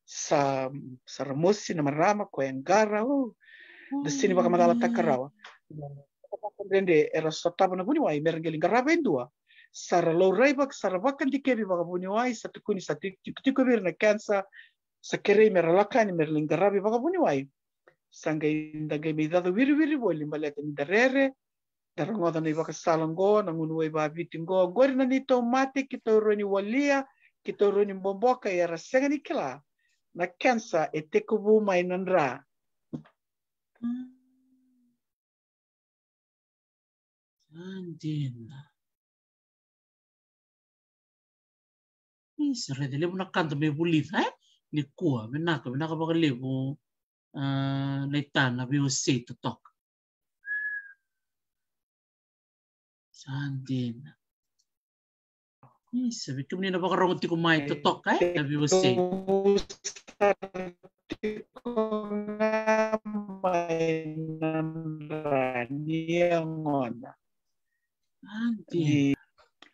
sa sa na marama ko engara o da sini baka madala takarawa comprende era só na buniwa mergeli garava endua sara lorai bak sara vakan dikebi baka buniwa sa tukuni sa tikutiku bir kansa sa kerei meralakan merlingarabi baka buniwa sangai indagai meidado viri viri boli maleta ni Tarongo dan iba kasalongo nangunwe ba vitingo gori na nito mati, kita uroni walia kita uroni bomboka ya rasenga nikila na kensa etekubu mainandra. Andina. Isso, rede levo na canta me bulita, eh? Ni cua, me naca, me naca levo na itana, me o Sandin. ini sabi ko na baka rong ti kumay tutok kay sabi mo si. Sandin.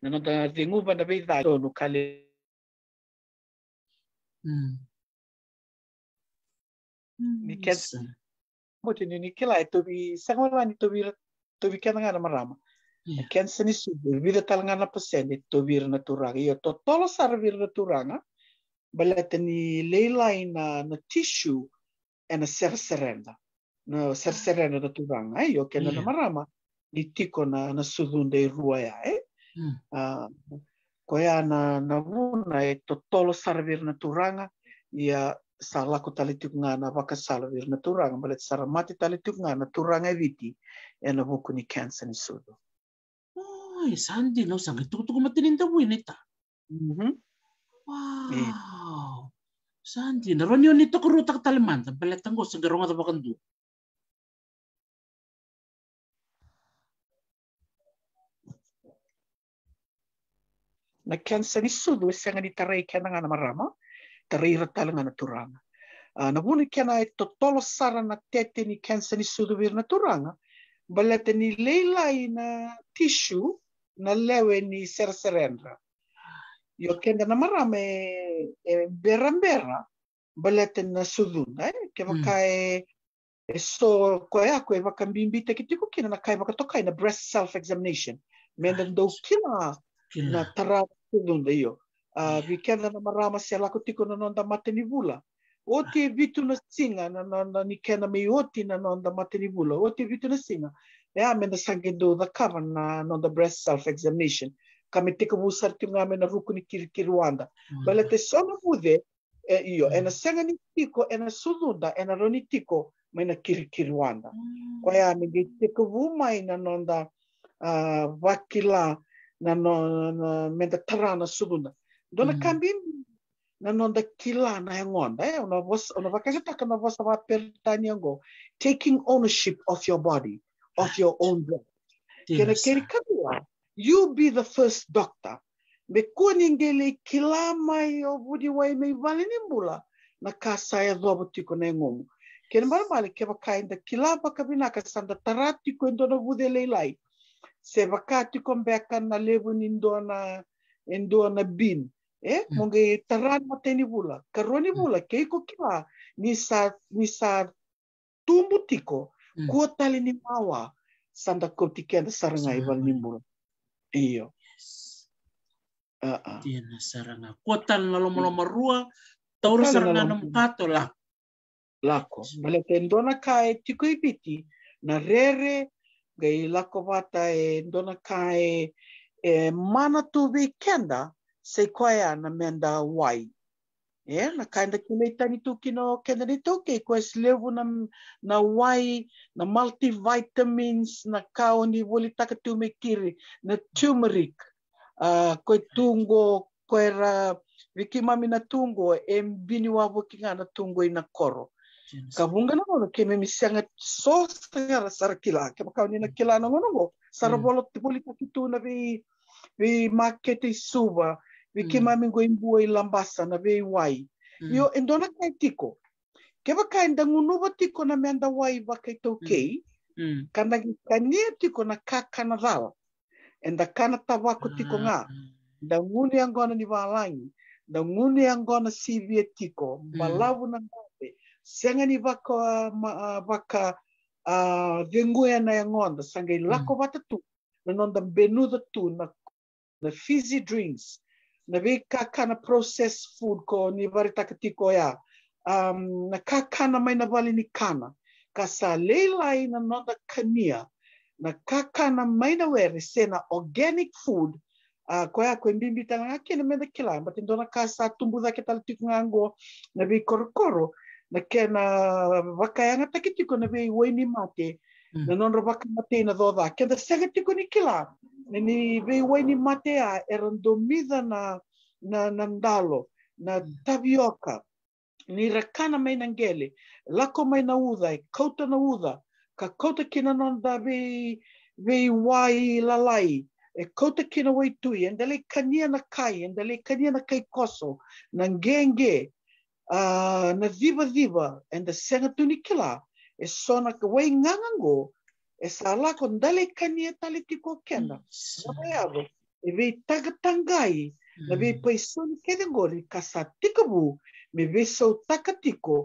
Nanonton na tingupan na pita to no kali. Eh? Hmm. Nikes. Mo ini kila itu bi sa kamalan ito bi ito bi kana nga marama ken seni subur vida talangana pasende to vir na turanga io to tolo sar vir na turanga baletani leila ina na tissue ena serserenda na serserenda na turanga io ken na marama ni tiko na na sudunde rua ya e ah koya na na vuna e to tolo sar vir na turanga ia sala ko talituk nga na waka sala vir na turanga balet saramati talituk nga na turanga viti ena buku ni cancer ni sudu い、30のさんがどこまでにだもいねた。Wow. Santi, naron yun ito kuro tak talman, tabalatang ko sa garong at bakandu. Nagkansa ni Sudu, siya nga ni Taray kaya nga na marama, Taray ratala nga naturanga. Uh, ah, nabuni kaya na ito tolosara na tete ni kansa ni Sudu vir naturanga, balata ni Leila na tissue, na lewe ni serserenra yo kenda na marame e berambera mbera balete na sudunga eh? ke vaka hmm. e mm. so koe ako e vaka mbimbita ki tiku kina na kai vaka tokai na breast self-examination menda ah. ndou kina na tara sudunga iyo uh, kenda na marama se lako tiku na nonda mateni vula oti ah. vitu na singa na, na, na nikena mei oti na nonda mateni vula oti vitu na singa E eh, amin na sagindo da kava na no da breast self-examination. Kami tika wusar ti ngame na ruku ni kiri kiri wanda. Mm. Bala te sona mude eh, iyo. Mm. ena senga ni tiko, ena na sudunda, e roni tiko, mai na kiri kiri Kwa mm. ya amin tiko tika wumai na nonda uh, ah, wakila na no na menda tarana sudunda. Dona kambi na nonda kila na ngonda eh una vos una vakajata kana vos va pertaniango taking ownership of your body of your own breath. Yes. Kena keri you be the first doctor. Me kuningele kilama yo budi wai me valinimbula na kasa ya zobo tiko na ngumu. Kena mali ke bakainda kilaba kabina kasanda tarati ko ndono budele lai. Se bakati ko mbeka na lebu nindona ndona bin. Eh, mm. monge taran mateni bula, karoni mm. bula, keiko kila ni sa ni sa tumbutiko. Hmm. kuotali lini mawa kopti koptiken sarangai nimbul iyo Uh -uh. Tiena saranga. Kuotan la lomo lomo hmm. rua, taura kato lako. Lako. Bale tendona kae tiko na rere, gai lako vata e ndona kai e mana tu weekenda, se koea na menda wai. Yeah, na kaenda kelei tanitoki no kenani toki koe si levu na, na wai na multivitamins na kao ni woli taka tumekiri na turmeric uh, tungo koe ra mami na tungo e eh, mbini wawo na tungo ina koro Yes. Ka na ngono ke so sara sara kila ke makau ni na kila na ngono oh. go sara mm. bolo tipuli ka na vi vi market i suba we mm. ke mami go imbua i lambasa na ve wai mm. io endona kai tiko ke va kai ndangunu tiko na menda wai va kai to mm. kei mm. kana kania tiko na kakana rawa enda kana tawako tiko nga ah. da nguni angona ni valangi da nguni angona sivie tiko malavu mm. na ngombe senga ni vaka uh, ma, vaka uh, venguea uh, na yangonda sanga i lako mm. vata tu na nonda mbenuda tu na na fizzy drinks Na Nabi kakana processed food ko ni varitakati ko ya. Um, na kakana mai na wali ni kana. Kasa leilai na nona kania. Na kakana mai na were se na organic food uh, koe a koe mbimbi tanga ngā kene me kila, ma te ndona ka sa tumbu dha ke tala ngā ngō, na vi korokoro, na kena na wakaianga take tiko na vi waini mate, Mm. na non ra waka mate na dhodha. Kia da sega tiko ni kila. Ni reiwai ni matea e randomida na, na nandalo, na mm. tavioka, ni rakana mai nangele, lako mai na uza e kauta na uza ka kauta kina non da vei, vei wai lalai, e kauta kina wai tui, endale kania na kai, ndale kania na kai koso, na ngenge, uh, na dhiva dhiva, enda sega tuni kila. e sona ke wai nganga ngō, e sa kon dale kania tale tiko kena. Na mm. e vei tagatangai, na vei mm. paisoni kene ngore ka sa tikabu, me vei sau takatiko,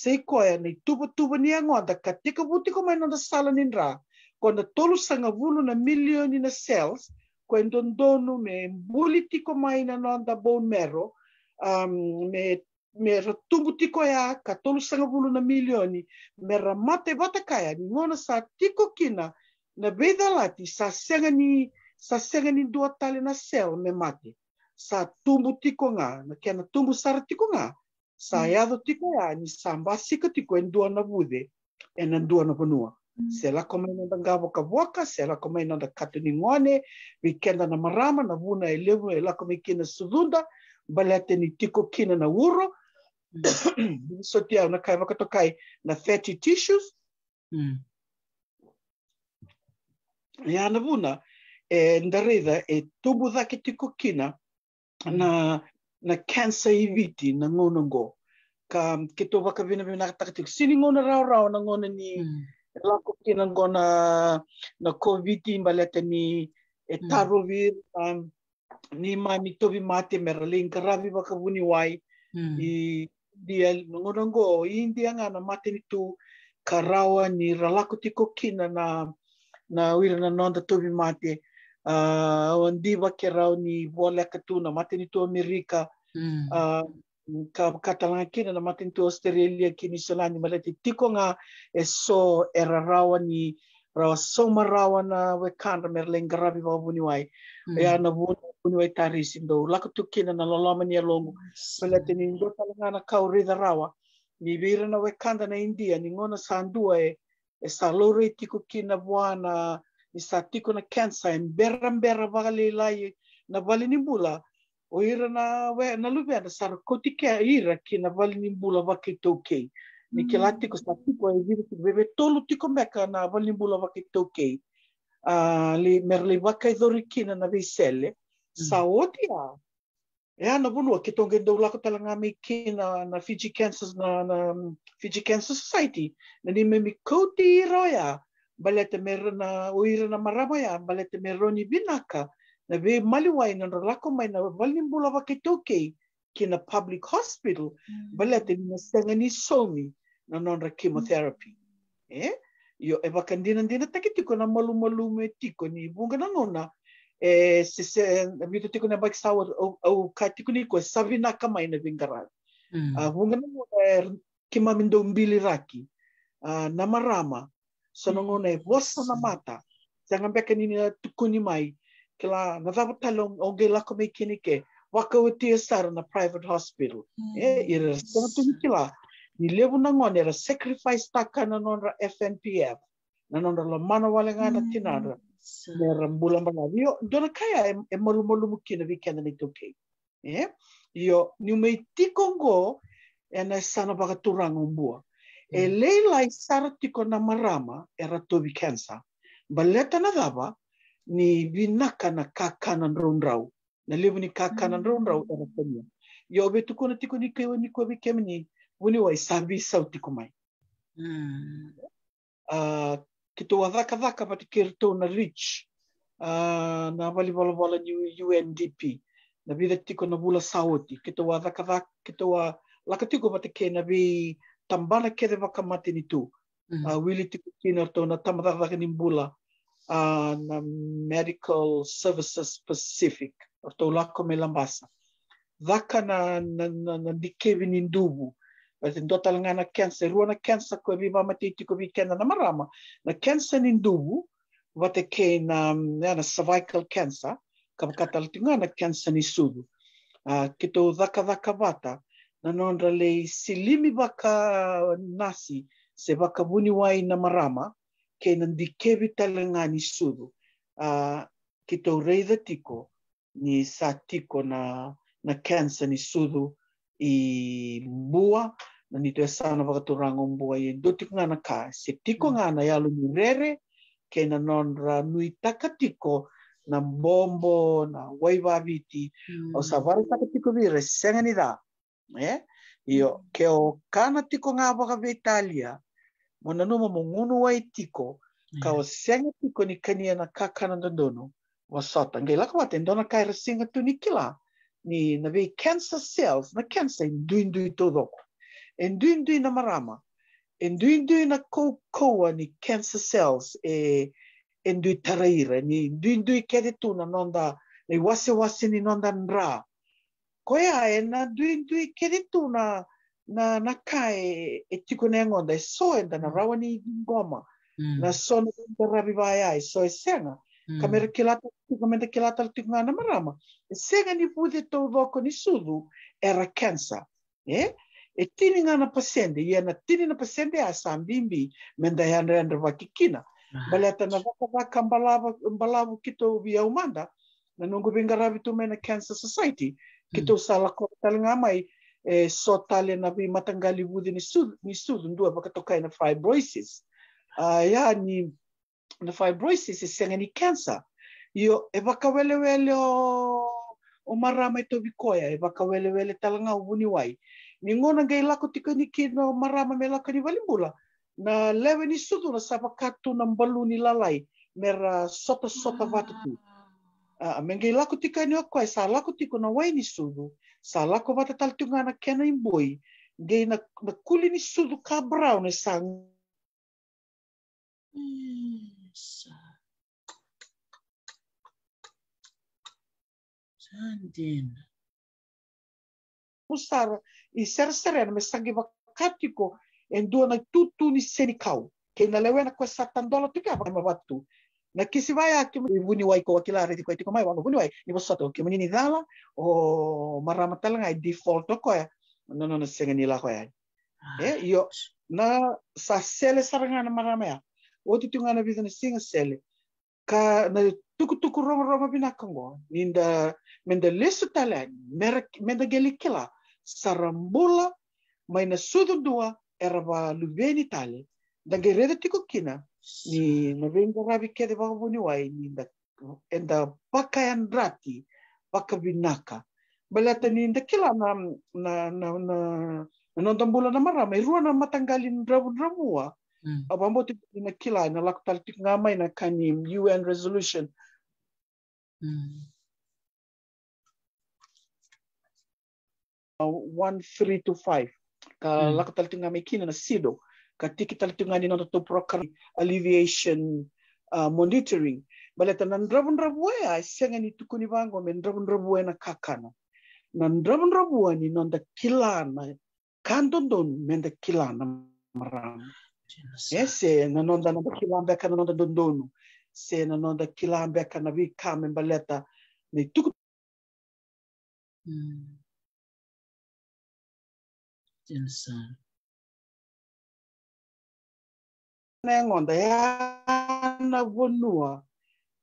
sei koe nei tuba tupa ni angonda ka tikabu tiko mai nanda sala ninra, kona tolu sanga vulu na milioni na cells, quando dono me mbuli tiko mai na nanda bone marrow, um, me mera tubu tiko ya ka tolu sangabulu na milioni mera mate bata kaya ni ngona sa tiko kina na beda lati sa senga ni sa senga ni dua na sel me mate sa tumbu tiko nga na kena tumbu sara tiko nga sa mm. yado tiko ya ni samba sika tiko en dua na bude en en dua na panua mm. sela koma ina da ngavo ka waka sela koma ina da katuni ngone na marama na vuna elevu ela koma kina sudunda balete ni tiko kina na uro Hum. Sotiao na kai waka tokai na fatty tissues. Mm. Hum. Ia é, na vuna, e é ndaredha e tubu dhake tiko kina hum. na, na cancer i viti na ngonongo. Ka ke to waka vina vina katakatiko. Sini ngona rao rao na ngona ni mm. lako kina ngona na COVID imbaleta ni e tarovir um, ni mami tovi mate mera le ingaravi vuni wai. Mm. I dia ngorango o India nga na tu karawa ni ralaku tiko kina na na wira na nonda tobi mate uh, wandiwa ke ni bola katu na matini tu Amerika mm. uh, ka katalanga kina na matini tu Australia kini solani malati tiko nga eso so e rarawa ni rawa na wekanda merlengarabi wabuni wai mm. ya na buni kuni wai tarisin dou laka tukina na loloma ni alongu ya pele te ni kau rida rawa ni vira na wekanda na India ni ngona sandua e, e sa lore tiku kina buana ni sa tiku na cancer e mbera mbera wakale lai na wali ni o ira na we na lupe ana sara kotika ira ki na wali ni bula wake tokei ni ke mm. tiku sa tiku e vira tiku bebe tolu tiku meka na wali ni bula wake tokei uh, li merli wakai dhori kina na visele Sa yeah, na ana wunu ke tonga ndau lako na, na Fiji Cancer na, na um, Fiji Cancer Society. Na ni mi kouti i roia. Bale na uira na marama ya te mera ni binaka. Na be maliwai na lako mai na walimbula wa ke kina public hospital. Mm. mi te mina ni somi na nonra chemotherapy. Mm. Eh? Yo e na ndina takitiko na malu malu me tiko ni bunga na ngona. e, se se mito tiku na bak sawar au, au ka tiko niko savi na kama ina vingarat mm. uh, wungana mo er kima mindo mbili raki uh, na marama sanongo na wasa na mata jangan beka nini na tukuni mai kila na dapat talong oge lako me kini ke waka utia sara na private hospital mm. eh ira sana tuni kila ni levu na ngone era sacrifice takana nonra FNPF na nonra lo mana wale ngana mm. merambulan bala io dona kaya e malumolu mukina weekend ni tokei e io ni mei tikongo ena sana baka turango bua e leila i sara tiko na marama e ratobi cancer baleta na dava ni vinaka na kakana ndraundrau na levu ni kakana ndraundrau e ratania io be tuko na tiko ni kewa ni kwa bikemini wuni wai sabi sau tiko mai mm. Uh, kitou adhakadhaka patikei ratou na rich uh, na valivalavola ni UNDP na vida tiko na vula sauti kitou adhakadhaka kitou a lakatiko patikei na vi tambana kece vakamati ni tu mm. uh, wili tiko kina ratou na tamadhakadhaka ni bula uh, ah, na medical services pacific ratou lako me labasa dhaka na, na, na, na dikevi ni nduvu Ati dua talanga na cancer, rua na cancer ko vi mama titi ko vi kena na marama. Na cancer ni ndubu, wate ke na, na cervical cancer, ka pakatalatinga na cancer ni sudu. Uh, kito dhaka dhaka vata, na nondra le silimi waka nasi, se waka wuniwai na marama, ke na ndikevi talanga ni sudu. Uh, kito reidha tiko, ni sa tiko na, na cancer ni sudu i mbua, Nandito sana makaturangong buhay. Dutik nga na ka. Si tiko nga na yalo murere kay nanon ra nui takatiko na bombo na waivaviti mm. o hmm. sa wala takatiko vire sengani da. Eh? Iyo, hmm. ke o kana tiko nga baka ve Italia, mo mungunu wa itiko, ka o senga tiko ni kania na kakana dondono, wa sota. Ngai laka wate, ndona kai rasinga tunikila, ni na ve cancer cells, na cancer induindu i todoko. enduindu na marama doing na koukoua ni cancer cells e endui taraira ni doing kete tuna nonda nei wasewase ni nonda nra koe e na enduindu kete tuna na na kai e tiko ne ngonda e so enda na rawa ni ngoma mm. na so na rabi vai ai so e senga mm. kamera kilata kamera kilata tiko na marama e senga ni pude tau doko ni sudu era cancer eh e tini ngana pasende iana tini na pasende a sambimbi menda yana yana wakikina bale tana vaka vaka mbalava mbalavu kito via umanda na nungu vingaravi mena Cancer Society kito mm. sala kortalinga mai e so tale na vi matangali vudi ni sud ni sud ndua vaka tokai na fibrosis uh, ya ni na fibrosis e ni cancer io e vaka wele o o marama e e vaka talanga uvuni wai ni ngona ngai lako tika ni ki mara marama me laka ni walimbula. Na lewe ni sudu na sapa katu na mbalu ni lalai mera sota sota watutu. Uh, me ngai lako tika ni okoe, sa lako tiko na wai ni sudu, sa lako wata taltunga na kena imboi, ngai na, na kuli ni sudu ka brau ne hmm, sa Sandin. Musara, iserserena mesagiva katiko en dua na tutu ni senikau ke na lewe na kwesa tandola tu ka ma watu na kisi vai aki vuni wai ko akila re tiko tiko mai wanga vuni wai ni bosato ke muni ni dala o e maramatala ngai default ko ya no no no senga ni la ya e io na sa sele saranga na maramea o tu tunga na business singa sele ka na tuku tuku rongo rongo binakango ninda menda lesu talan mer menda gelikila sarambola mai na sududua e rawa tale. Da ngai reda tiko kina ni na venga ravi kede de wakabuni wai ni da enda pakayan paka binaka Balata ni nda kila na na na na na na marama irua na matangali ndravu-dravua mm. abambo tiko na kila na tiko nga mai na kani UN resolution mm. 1 uh, to 5 kala ka hmm. talatunga may kinanasido katiki talatunga ni nonto program alleviation uh, monitoring Balita nan rabun rabuwe a senga ni tukuni bango men rabun rabuwe na kakana nan rabun rabuwe ni nonda kilana kandondon men da kilana maram ese na nonda beka na kana nonda dondono se na nonda kilamba na vi kamen baleta ni tuku mm insan. Nengonda yana vonua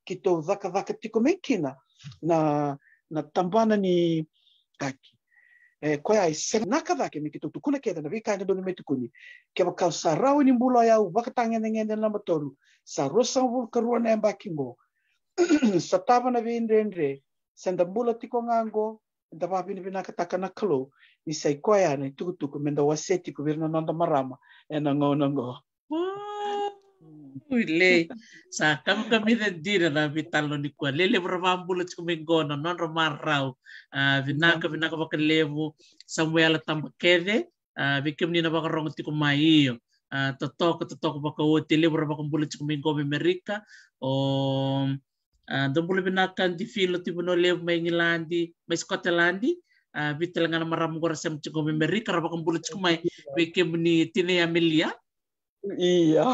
kito zaka zaka tiko mekina na na tambana ni taki. E, koe ai se naka zake me kito keda na vika ane doni me tukuni. Ke wakau sa rawe ni mbula yau waka tangene ngene na matonu. Sa rosa mbulu karua na kingo. sa tava na Senda mbula tiko ngango. Nda vabini vinaka taka na ni sai koe ana i tukutuku me da waseti ku virna nanda marama e na ngau na ngau. Ui le, sa kam kami dan dira na vitalo ni kua. Lele bramambula tiku mengona, non romarau. Ah, vinaka, vinaka waka levu, samuela tambakede, vikim ah, nina waka rongo tiku mai iyo. Ah, totoko, totoko waka uti, lele bramambula tiku mengome merika. O, Dombulu binaka ndi filo tibu no levu mai Ngilandi, mai Skotlandi. Ah, ngana maram gora sem ci gomi meri karaba kam bulu ci kumay iya. be kemni tine ya milia iya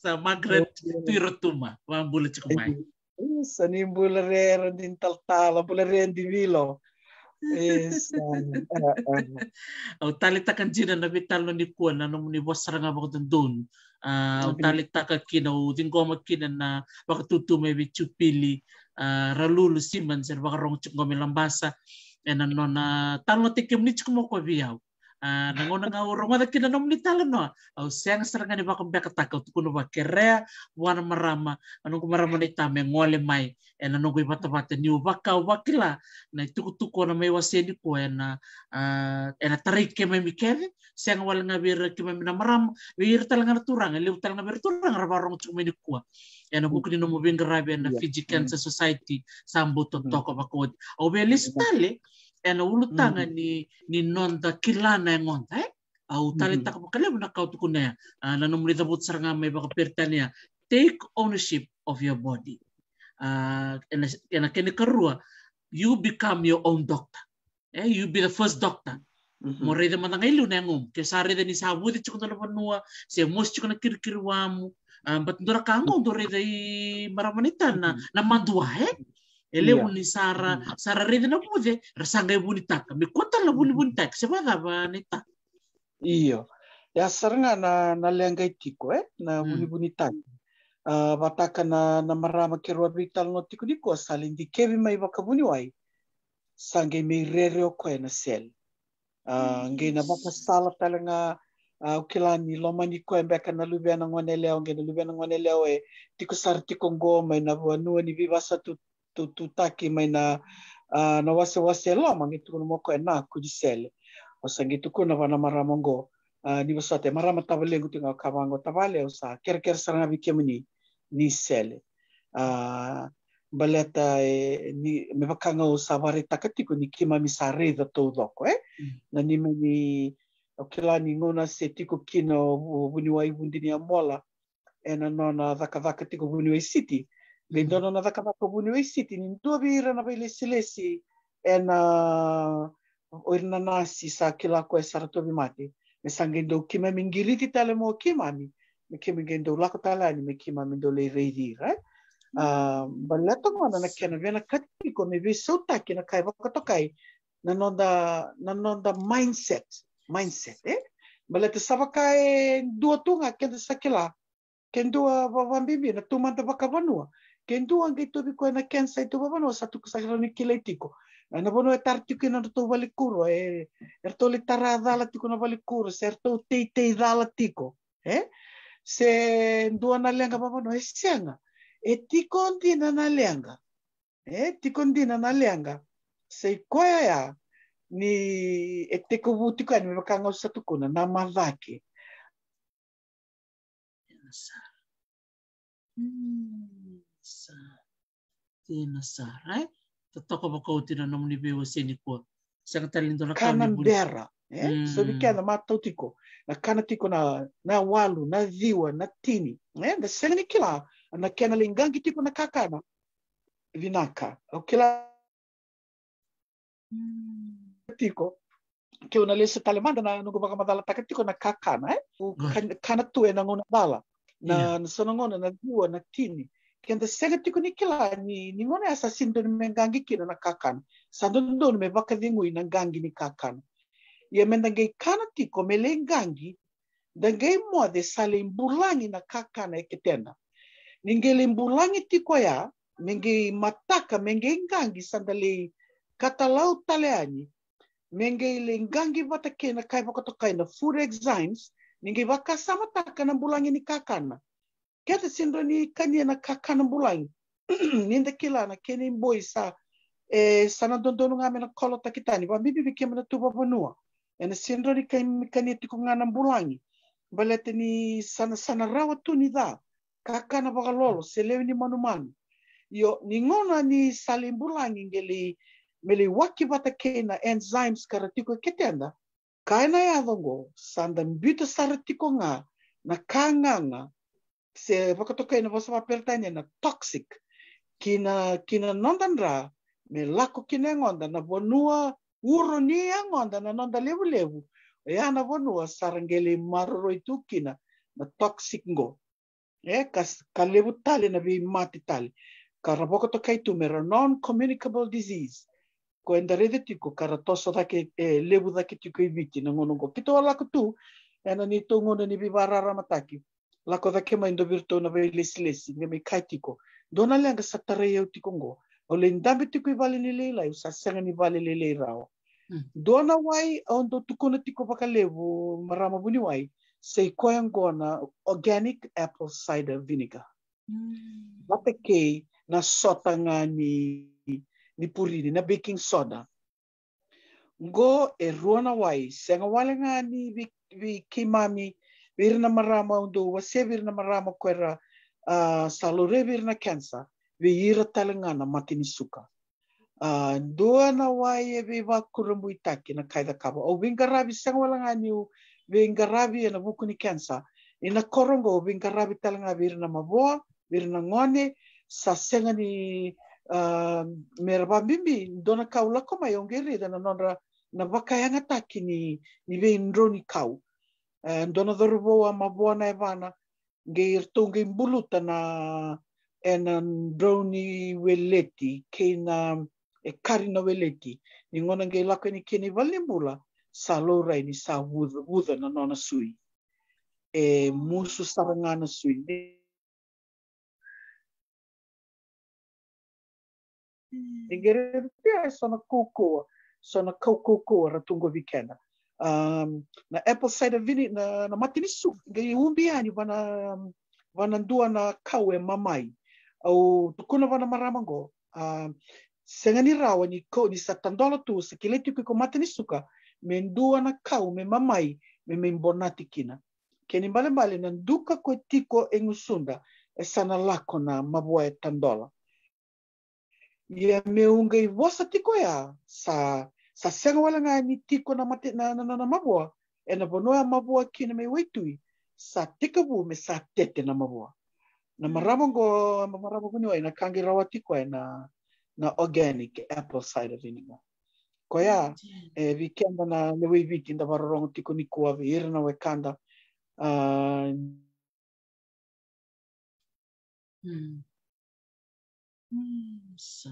sa magret iya. tirotuma wa bulu ci kumay sa ni bulu rero din tala bulu rero di wilo. Ah, ah. au tali takan jina na vital no ni na nomu ni bosara nga bako dun au tali taka kina u goma kina na bako tutu me bi ralulu siman ser bako rong lambasa ena nona talotikem ni tsikumokovia au Ah, nangon nga urunga da kina nom nitala no au seng seranga ni bakom beka takal tu kuno bakerea wana marama anu marama ni tame ngole mai ena no gui bata bata ni ubaka ubakila na tuku tuku na mai waseni ko ena ena tarike mai mikere seng wal nga bir kima mina maram wir tala nga turang leu tala nga bir turang rabarong cuma ni kuwa ena buku ni nomo bingarabe ena Fiji iya. Cancer hmm. Society sambuto hmm. toko bakod au belis iya. tale ena ulu tanga mm. ni ni nonda kilana ngonta eh au tale taka pakale na kau tukune na nomuli tabut saranga me baka pertania take ownership of your body uh, ena ena kene karua you become your own doctor eh you be the first doctor mm-hmm. mo rede manangai lu nengum ke sare de ni sabu de chukuna panua se mos chukuna kirkirwamu but ndora kango ndore de maramanita na na mandua eh ele yeah. buni sara hmm. sara rede na mude rasanga buni e taka mi kota la buni buni taka se bada ba neta iyo ya saranga na na lenga itiko e eh na buni hmm. buni taka uh, ah, bataka na na marama kerwa vital no tiko diko salindi kebi mai bakabuni wai sange mi rere o koe na sel uh, nge na baka sala talanga uh, kila ni loma ni koe mbeka na lubia na ngone leo nge na lubia na ngone leo e tiko sar tiko ngoma na bua nua ni viva sa tu tu taki mai na uh, na wase wase lo mangi tu no moko ena ku o sangi tu ku wana maramongo uh, ni wasate marama tavale gutu nga kavango tavale o sa ker ker saranga bikemni ni sel uh, baleta e ni me vakanga o sa vare takatiku ni kima misare sa reda doko eh mm. na ni me ni o kila ni ngona se tiko kino o buniwa i bundini amola nona e dhaka dhaka tiko buniwa city لأنه أنا ذاك ذاك بونويسيتي ندو بير أنا بيلسي لسي أنا oirina na si sa kila koe saratobi mate. Me sangendou kima mingiliti tale mo kima mi. Me kima gendou lako tala ni me kima mindou le reidi, right? Ba leto ngana na kena vena katiko me vi sautaki na kai wakatokai na nonda, na nonda mindset, mindset, eh? Ba leto savaka e dua tunga kenda sa kila. Kendua wambibi na tumanta wakavanua. kenduang gitu bi kuena kensa itu baba no satu kesagrani kiletiko ana bono etar tiku na to valikuro e erto le taradala tiku na valikuro certo tei tei dala tiko e se duana lenga baba no esenga e tiko ndina na lenga e tiko ndina na lenga se koya ya ni e teko butiko ni makanga satukuna na mavaki Yes. Mm. tena sara tatoko pakau tina nom ni bewa seni kua sanga talinto na kana dera eh? mm. so wiki ana matau tiko na kana tiko na, na walu na dhiwa na tini eh? na sanga ni kila na kena lingangi tiko na kakana vinaka o kila mm. tiko ke una lesa talemanda na nungu baka madala takatiko na kakana eh? kana tuena ngona dala na yeah. na sonangona na na tini kenda segetiku ni kila ni ni mona asa sindo ni mengangi kina na kakan sando ndo me baka dingu na gangi ni kakan ya menda ngai kana tiko mele gangi da ngai moa de sale imbulangi na kakana e ketena le imbulangi tiko ya mengei mataka mengei gangi sandale katalau taleani mengei le gangi vata kena kai baka to kai na exams ni vai caçar mataka na imbulangi ni kakana kete te sindro ni kanye na kakana bulain. Ninda kila na keni mboi sa e, sana dondonu ngā mena kolo takitani. Wa mibi wiki mena tuba vanua. ena sindro ni kanye kani tiku ngana bulangi. Balete ni sana sana rawa tu ni dha. Kakana baga lolo, selewe ni manu manu. Yo, ni ngona ni salimbulangi ngeli mele waki kena enzymes karatiko e ketenda. Kaina ya dongo sanda mbito saratiko nga na kanganga vakatokaina na toxic kina kina nodadra ne lako kina egoda na vanua uro nia e na e na noda levulevu ia na vanua sara gele maroro itukina na toxic ngo e kas ka tali na vei mati tali kara vakatokai meron non-communicable disease ko edarece tiko kara toso dake eh, levu dake tiko na gono go kito alako tu ena ni togona ni vei mataki la cosa que mai dobirto na vez lesi lesi me kaitiko dona lenga satare eu tikongo o le ndambe vale le le o usa ni vale le rao hmm. dona wai ondo tukona tiko baka levo marama buni wai sei koyangona organic apple cider vinegar Bate hmm. que na sota nga ni na baking soda go e ruana wai senga wale vi, vi kimami virna marama undu wase virna marama kwera uh, salure virna kensa vi ira talangana matini suka. Uh, na wae vi wa kurambu itaki na kaida kaba. O vingarabi sangwalanga niu vingarabi na buku ni cancer. Ina korongo vingarabi talanga virna maboa, virna ngone, sa senga ni uh, merba mimi dona kaula koma ongeri na nonra na wakayanga taki ni, ni vindro ni kau. Eh, ndona darubou a mabua na evana gei rtou gei buluta na ena droni um, weleti kei na e eh, kari na weleti ni ngona gei lako ni kene valembula sa lourai ni sa wudha, wudha na nona sui e eh, musu sarangana sui Ni gere pia e sona koukoua, sona koukoua ratungo vikena. um, na apple cider vini na, na matinisu umbi ani vana vana ndua na kawe mamai au tukuna vana maramango um, ni rawa ni ko ni satandola tu sekileti ko matinisuka me ndua na kau me mamai me me mbonati kina keni mbale mbale na nduka ko tiko engusunda e sana lako na mabua e tandola ia me unga i vosa tiko ya sa sasaga wala nga ni tiko na, mate, na, na, na, na mabua e na wanoa mabua kina me waitui sa tikabu me sa tete na mabua. Na hmm. marawango, marawango ni wai na kangi rawa tiko e na, na organic apple cider vinegar. Ko ya hmm. e wikenda na lewei wiki nda wararongo tiko ni kua vi na wekanda. Uh, Hmm. Hmm, sa.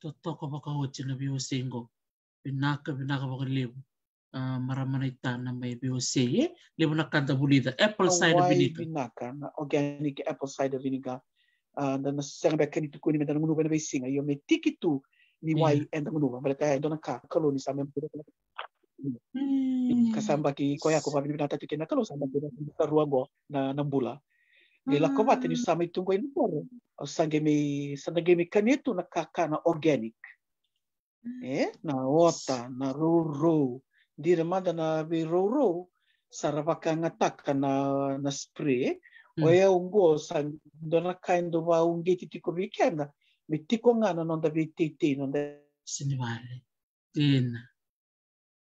Totoko baka o tina biwa single binaka binaka bokan lebu uh, ah, na may BOC ye lebu na kanta bulida apple cider vinegar binaka na organic apple cider vinegar uh, ah, dan sang ba kanito ni medan munu bena singa yo me tikitu ni wai hmm. yeah. enda munu ba dona ka kaloni sa mem hmm. kasamba ki koya ko ba binata tikena kalo samba binata ruago na nambula la ah. kovate ni sama itungo ina bora sange me sange me na kakana organic e naota na rourou dira mada na ve rourou saravakagatak na na spray mm. oia ungo sa dona kaindo va ungi titiko vikenda me tiko ngana nonda ve titi nonda sinivale tena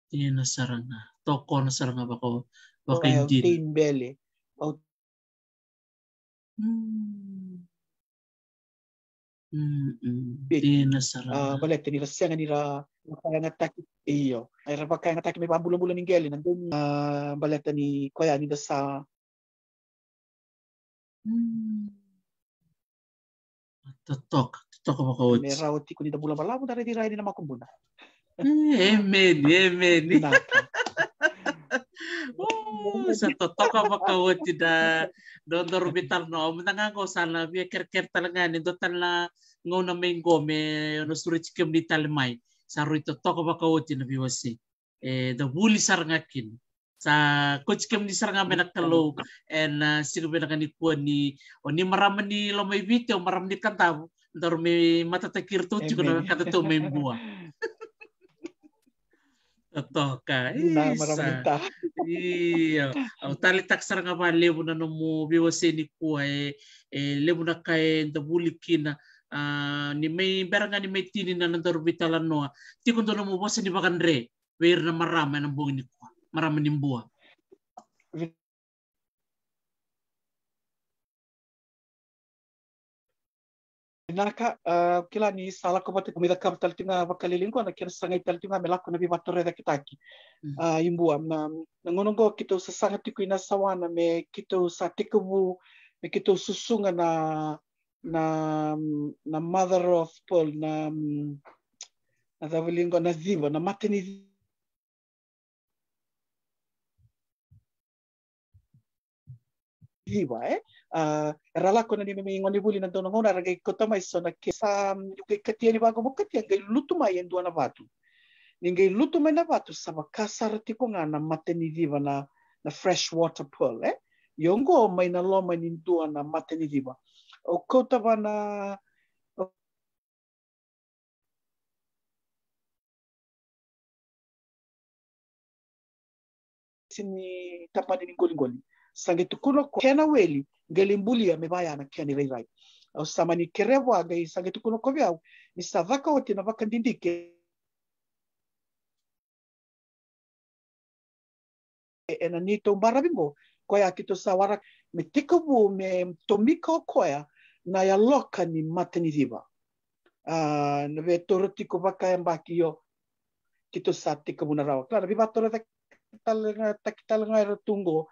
tena saranga toko na saranga bako bako hindi tin bele mm. うんで、uh, balette nila siya nga nila kaya nga taki iyo. Ay rapag kaya nga taki may pambulong-bulong ng geli. Eh, nandun uh, ah, balette ni kaya nila sa... Hmm. Tatok. Tatok ako coach. May rawati ko nila bulang-bala mo dari diray nila makumbuna. Eh, eh, Amen. Amen. Nata. Oh, sa satotoka do do rubital no menangago sala via kerker ni do tala ngona mengome no surich kemni talmai saru itu toko makawatina biwasi e do buli kin. sa coach kem ni saranga menak talo en eh, sigo menak ni o oni maram ni lo bite o maram ni kantabu ndor me mata takir na juga to Toka. Na maramita. Iyo. Au oh, tali taksar nga ba lebu na no mo biwa seni ko eh, lebu na kay da bulikina ah, ni may nga ni may tini na nandar bitalan noa. Ti kundo no mo ah. bosa ni bakan re. Weir na marama nang buong ni ko. Marama ni buwa. Inaka uh, ah, kila ni sala ko bate kumida kam tal tinga wakalilingo na kira sangai tal tinga melako na biwa torre da kitaki. Uh, imbua na nangonongo kito sa sanga tiku ina sawana me kito sa tikubu me kito susunga na na na mother of Paul na na zavilingo na zivo na mateni iwa eh ah, ralako nani mimi ngoni buli na dono ngona rage kotama isona ke sa katia ni bago mokatia ngai lutuma yendu na watu ningai lutuma na watu sa bakasara tiko ngana mateni diva na na fresh water pool eh yongo mai na loma ni ndua na mateni diva o kotava na sini tapani ngoli ngoli ko kena weli ya mebaya na kiani au samani kerevo agai ko vyao ni savaka wote na vaka ndindike ena ni to ko koya kito sawara me bu me tomika koya na ya loka ni matani diva uh, na ve tiko vaka embaki yo kito sa tikavu na rawa ta ta ta ta ta ta ta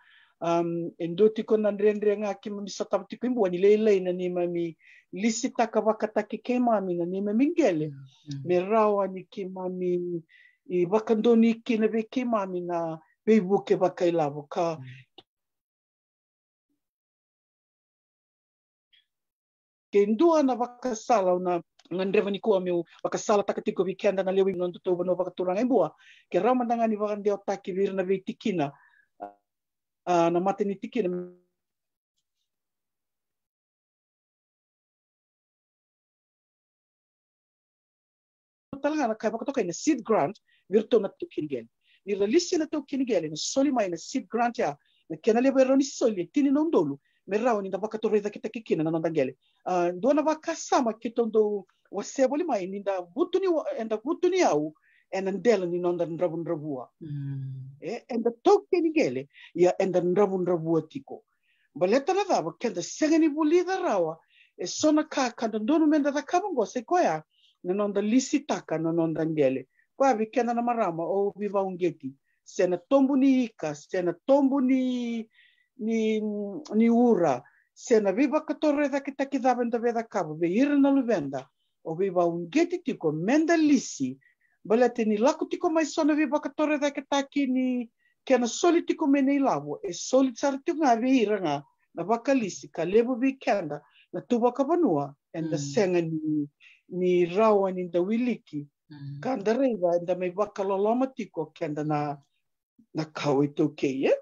um, endo tiko nandrendrenga ake mami satava tiko imbu wani leilei na ni mami lisi taka wakataki ke mami na ni mami ngele mm, mm. me rawa ni ke mami i wakandoni iki na be ke mami na be waka ilavo ka mm. na wakasala una ngandreva ni taka tiko wikenda na leo ino ndoto wano wakaturanga imbua ke rau mandanga ni taki virna veitikina Ah, na matenitiki na talaga na ko to kay na seed grant virto na to kinigel ni release na to kinigel ni soli mai na seed grant ya na kena bero ni soli tini non merao ni ndabaka to reza kita kikina na nandangele uh, ah, na vaka sama kitondo waseboli mai ni nda vutuni enda vutuni au ena ninonda ndravu ndravua mm. e eh, enda tokenigele ya enda ndravu ndravua tiko baletana dava kenda sengeni bulida rawa e sona ka kada ndonu menda da kabongo se koya ninonda lisitaka ninonda ngele kwavi kenda na marama o oh, viva ungeti sena tombu ni ika sena tombu ni ni ni ura sena viva katorre da kita kidava nda veda kabo ve luvenda o oh, viva ungeti tiko menda lisi Balete ni lako tiko mai sona vi bakatore da kataki ni kena soli tiko mene ilawo e soli tsara tiko ngā vi iranga na wakalisi ka lebo vi kenda na tuwa kapanua and the mm. senga ni, ni rawa ni nda wiliki mm. ka nda reiva nda mai wakaloloma tiko kenda na na kau e tau kei e. Eh?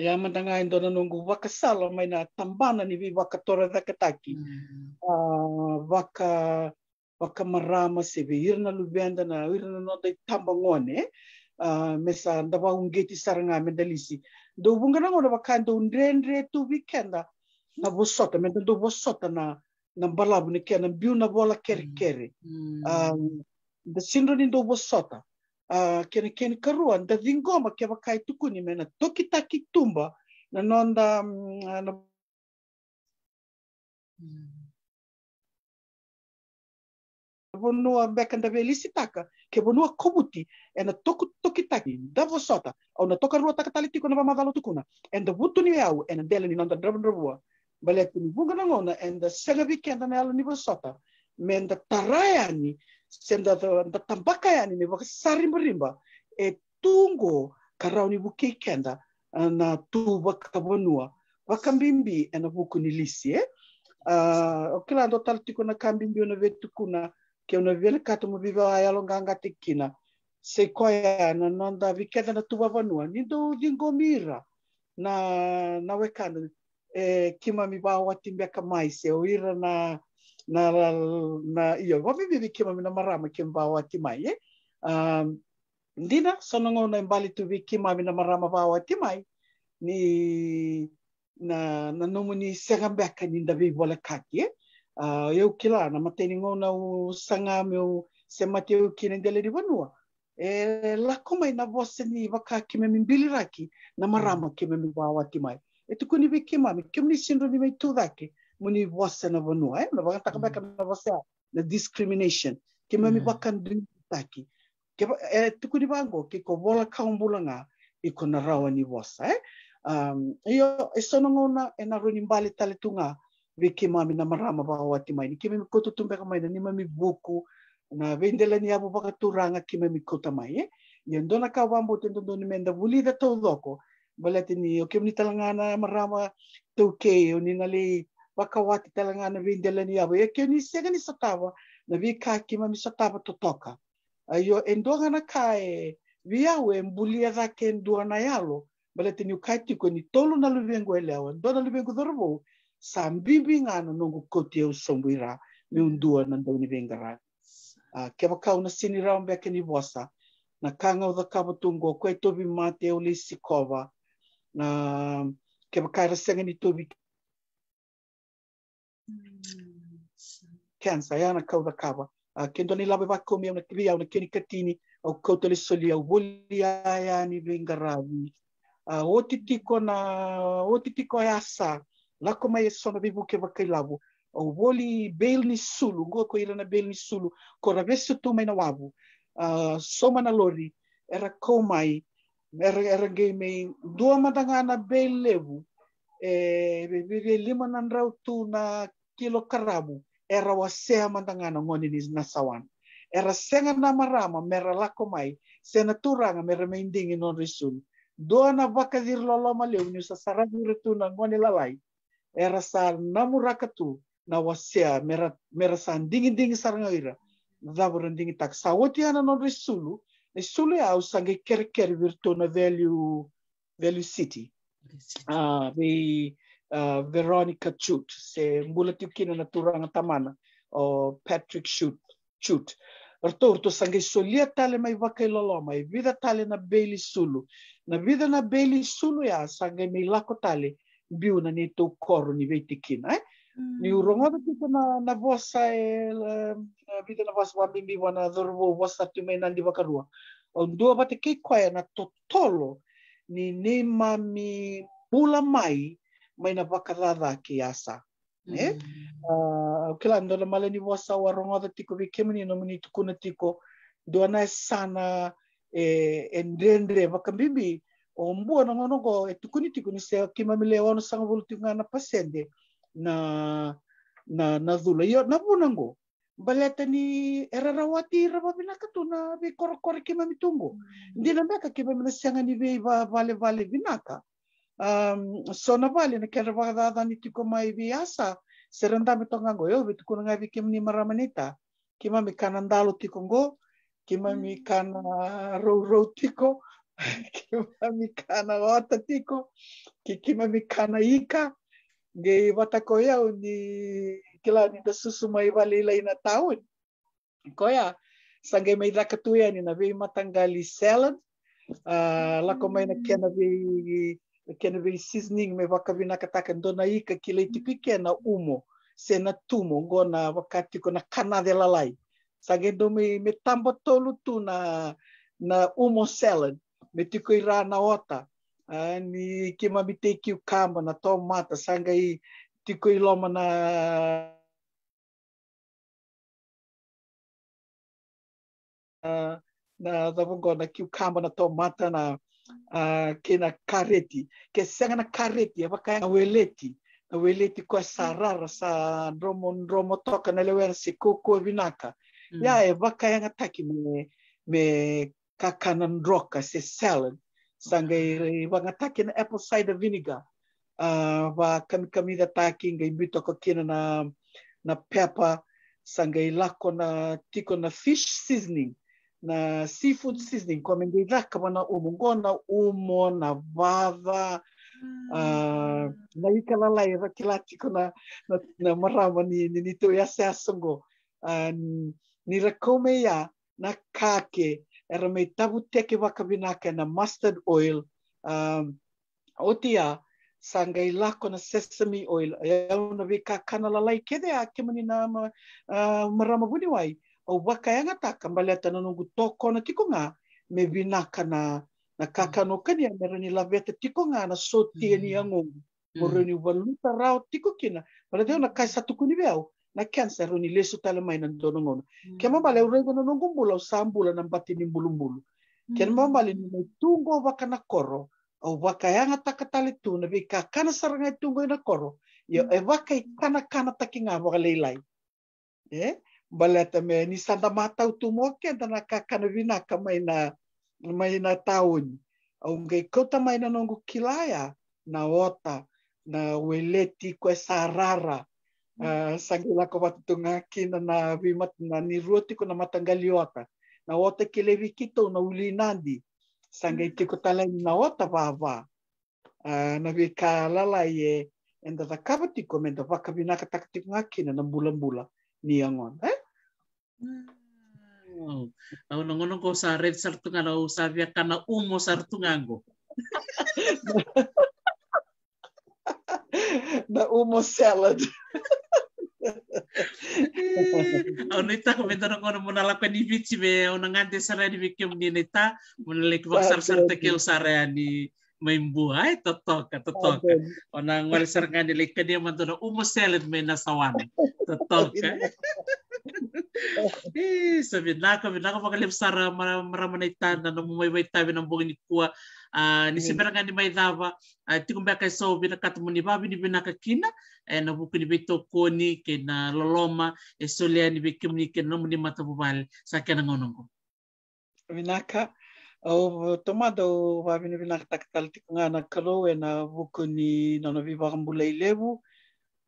Ia mandanga e ndona nungu wakasala mai na tambana ni vi wakatora da kataki. Mm. Uh, waka o ka marama sebe na lubenda na ira na no ngone uh, mesa ndaba ungeti saranga mendalisi do bunga na ngona bakando ndrendre tu weekenda na bosota mendo do bosota na na balabu ne kena na bola kere mm, kere mm. um, da do bosota uh, kene kene karua da vingoma ke bakai tukuni mena toki taki tumba na nonda um, mm, na mm. vonua vekadavelisi taka ke vonua kubuti e na tokutoki taki davosota au na tokarua takatali na vamavalo tukuna e da vutuni eau e na dele ni noda dravudravua baleki ni vunga nangona e da sega na ela ni vosota me da tara yani se da, da tambaka yani ni vakasarimbarimba e tungo karau ni vukeikenda na tu vakavanua vakabibi e na vuku ni lisi e eh? ah, o kila do talitiko na kambimbi ona vetukuna ke una vele katu mo viva ai alonganga te kina. Se koe ana nonda vikeda na tua vanua, nindo dingomira na, na wekana. É, e, kima mi o ati meka mai se o ira na, na, na iyo. Wavivivi kima mami na marama kima wāo ati mai, eh? Um, ah, ndina, sonongo na imbali tuvi kima mami na marama baua ati mai, ni na, na numu ni segambeka ninda vi kaki, eh? uh, eu que lá na matéria na o sanga meu se mateu que nem dele de vanua e lá como na vossa ni vaca que me mbili raki na marama que mm. me mbawa timai e tu kuni viki mami que me de ni mai tudaki muni vossa na vanua eh na vaka takabaka mm. na vossa na discrimination que me mbaka mm. ndaki que é tu kuni bango que ko bola kaumbulanga i kona rawa ni vossa é eh? um, eu e sonongona e na runi mbali tale tunga vikimami na marama bakawati mai nikimami kotutumbeka mai na nimami buku na vendela ni abu baka turanga kimami kota mai eh? yendo na kawambo tendo doni menda da tau doko balati ni o kemni talangana marama tuke o ni nali bakawati talangana vendela ni abu e kemni sega ni sotawa na vika kimami satawa totoka ayo endonga na kae eh. viawe eh, mbulia zake ndua na yalo balati ni ukaitiko ni tolu na luvengo elewa ndua na luvengo dhorobou sa samy biby gnananongo kôteo sombo ira miundoa nandaunivengarani ah, kevakauna sini mbeke ni vosa na kanga udhakava tungo koe tovi mate uli sikova na kevakaira senga ni tovi cancer yana kaudhakava ah, kendo ni lave vakomi au na kivi au na keni katini au kautale soli au voli ayani vengaravi o ah, otitiko na o titiko ya sa lako mai sona vivu ke wakai lavu o woli bel ni sulu ngo ko ila na ni sulu ko ra tu mai na wavu uh, ah, soma na lori era ko mai era era ge mai dua matanga na bel levu e be lima na rau tu na kilo karabu era wa sea matanga na ngoni ni era senga na marama mera lako mai sena turanga mera mai ndingi non risul dua na vakadir loloma leu ni sa retuna ngoni lalai era sar namurakatu na wasea mera mera san dingi dingi sarangaira zaburan dingi tak sawoti ana no resulu ne sulu ya usange ker ker virtu na value value city ah uh, uh, Veronica Chut se mbula tikina na turanga tamana o Patrick Chut Chut Arthur, tu sangue solia tale mai vaca lolo, mai vida tale na beli sulu. Na vida na beli sulu ya sangue mai lako tale. biu na ni to koro ni vei kina. Eh? Mm. Ni urongo na kita na, na vosa e vita na vosa wamimi wana dhorobo vosa tu me nandi wakarua. O ndua bate kei koe na totolo ni ne mami pula mai mai na wakaradha ki asa. Eh? Mm. Eh? Ah, uh, kila ndola male ni vosa wa rongo tiko vikemini no mini tukuna tiko. Ndua na sana e, eh, e ombua nongonogo etukunitiku se kimamileono sangavulutiunga na pasende na na na zula iyo hmm. na vunango baleta ni erarawati ravavinakatu na veikorokore kimamitungu dina meka kimamina ni vale vale vinaka um, so na vale na kera vakadadani tiko mai vei asa serandami tongango yo vitukunanga vi kimni maramanita kimami kana ndalo tiko ngo kimami hmm. kana rourou tiko kimamikana watatiko kikimamikana ika ge watakoya ni kila ni da susuma ibalila ina taon koya sangai mai da katuya ni na vei matangali salad uh, la komai na kena vei kena vei seasoning me wakavina kataka dona ika kila itipike na umo sena tumo gona wakati kona kanade lalai sangai do me, me tambo tolu tu na na umo salad me tiko i rāna ota, uh, ni ke mami te kiukamba na tō mata, sanga i tiko i loma na uh, na davongo na kiukamba na tō mata na uh, ke na kareti. Ke sanga na kareti, apakaya na weleti. Na weleti kwa sarara sa romo romo toka na lewera se koko vinaka. Mm. Ya e vaka yanga taki me me kakanan roka se salad sangai wangataki na apple cider vinegar uh, ah, wa kamikamida taki ngai bito ko kina na na pepper sangai lako na tiko na fish seasoning na seafood seasoning kwa mengi laka wana umungona umo na vava uh, ah, na ikalala ira kila tiko na na, na marama ni ni nito ya se asungo uh, ah, ni rakome ya na kake erame tabu teke wakabinaka na mustard oil um, otia sangai lako na sesame oil au na wika lai kede a ke mani na ma, uh, maramabuni wai au waka e angataka mbale atananungu tōko na tikonga me vinaka na na kakano kani a merani laveta tikonga na sotia ni angongu Mm. Moroni mm. waluta rao tiko kina. Pala na kai satu na cancer ni leso tala mai nan dono ngono ke mm. kema bale urengo ngono nongo bulo sambula na mbati ni mbulu mbulu mm. bale ni tungo waka na koro au waka yanga e tali tu na bika kana saranga tungo e na koro yo mm. e waka e kana kana takinga waka leilai eh bale me ni santa mata mo ke dana kana vina mai na mai na taun au nge kota mai na nongo kilaya na ota na weleti kwa sarara sangila ko watunga kina na vimat na niruti ko na matanggaliota na wata kilevi kito na uli sanga sangay tiko hmm. talay na wata wawa ah, na wika lala ye enda ta kapati ko menda waka binaka nga kina na mbula ni angon eh? Oh, hmm. au nongono ko sa red sartunga lau savia kana umo sartungango. na umo salad. Aunita komentaro kono monalakuan di bici be unangante sare di bikin munita monalek baksar sarte keu sare ani membuai totoka totoka onang wal sarkan di lekka dia mantono umus selet mena sawane totoka eh sabinaka binaka pakalip sara maramanaitan na numumayway tabi ng bungin kuwa nisi ah, beranga ni maithava ah, tiku mbea so sau vina kata muni vavi ni vina kakina eh, na vuku ni vei tokoni ke na loloma e eh, solea ni vei kimuni ke na muni matavu vale sa ke ngonongo vinaka au tomada o vavini vinaka takatal tiku ngana kalou e na vuku ni nona vivakambula i levu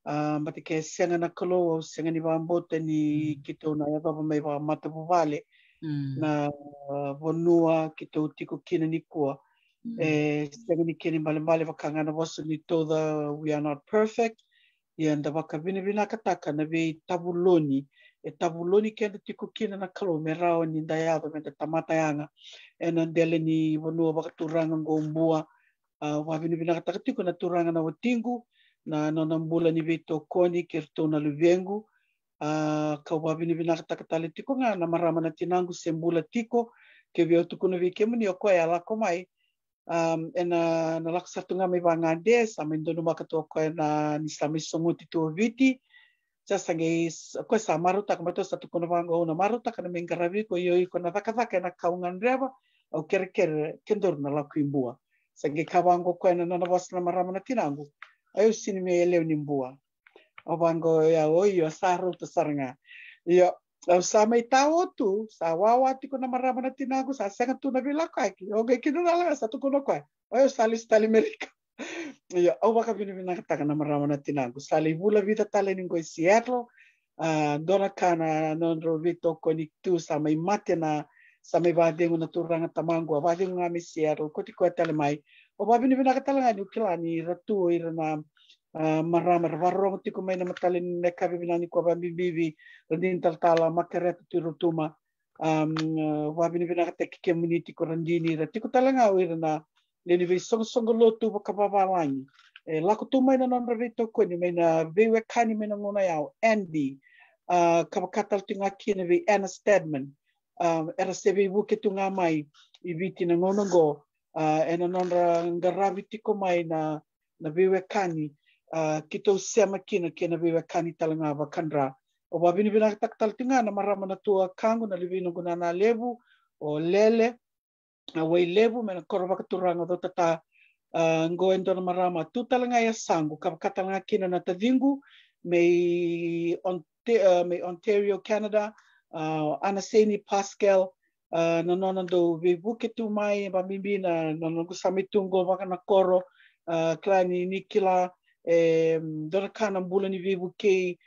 Uh, ah, ma ke sianga na kolo o sianga ni vambote ni mm. ki tō na ewa mai wā matapu wale mm. na uh, wonua ki tō tiko kina ni kua. Mm. e eh, segini kini malemale vakangana wasu ni toda we are not perfect ia vini vina akataka na vei tabuloni. e tavuloni kenda tiku kina na kalu me rao ni nda iava ah, ah, me tamata yanga. e na dele ni vanua vakaturaga go bua uh, vavinavina akataka tiku na turanga na watingu na nona bula ni vei tokoni ke ratou na luvegu uh, ka vavinavina akataka tale tiku ga na marama na tinagu se bula tiko ke vei otukuna vei kemuni o koe a lako mai um, ena na sa tunga me vangade sa mendono makato ko na nislami songo titu viti ja sange ko sa maruta ko mato sa tu kono vango na maruta kana me ngaravi ko yo ko na daka daka na kaungan reva au ker ker kendor na laku imbua sange kavango ko na na na marama na tinango ayo sini me ele nimbua o vango ya e o yo saru to saranga yo samai taotu sa wawati ko na maramana tinago sa senga tu na vila ko aki o sa tu kono ko o sali stali merika ya o waka bini vina taka na maramana tinago sali bula vita tali ningo i Seattle dona kana non rovito koniktu sa mai na sa mai vadengo na turanga tamango vadengo ngami Seattle ko ti ko mai o ba bini vina ka ngani ukilani ratu ira maramar varrong tiko kumay na matalin na kabibinani ko ba bibibi radin taltala makaret ti rutuma um wabini bina ka tek community ko randini ra ti ko talanga wira na leni vi song song lo e la ko na non rito ko ni na bewe na andy uh kabakatal ti ngakina anna stedman um era se vi mai i viti na ngono go uh ena non ra mai na na uh, ah, kita usia makina kena bewa kani talanga wa kanra. O wabini bina tak tal tinga na marama na tua kangu na libi nunguna na lebu o lele na wei lebu mena koroba katuranga do tata uh, ngoendo na marama tu talanga ya sangu kapakatalanga kina na tadingu mei, on, uh, ah, mei Ontario, Canada, uh, Anaseni Pascal, Uh, na nona do vebuke tu mai ba mimbi na na no kusami waka na koro uh, klani nikila dara kanan bula ni vevu kei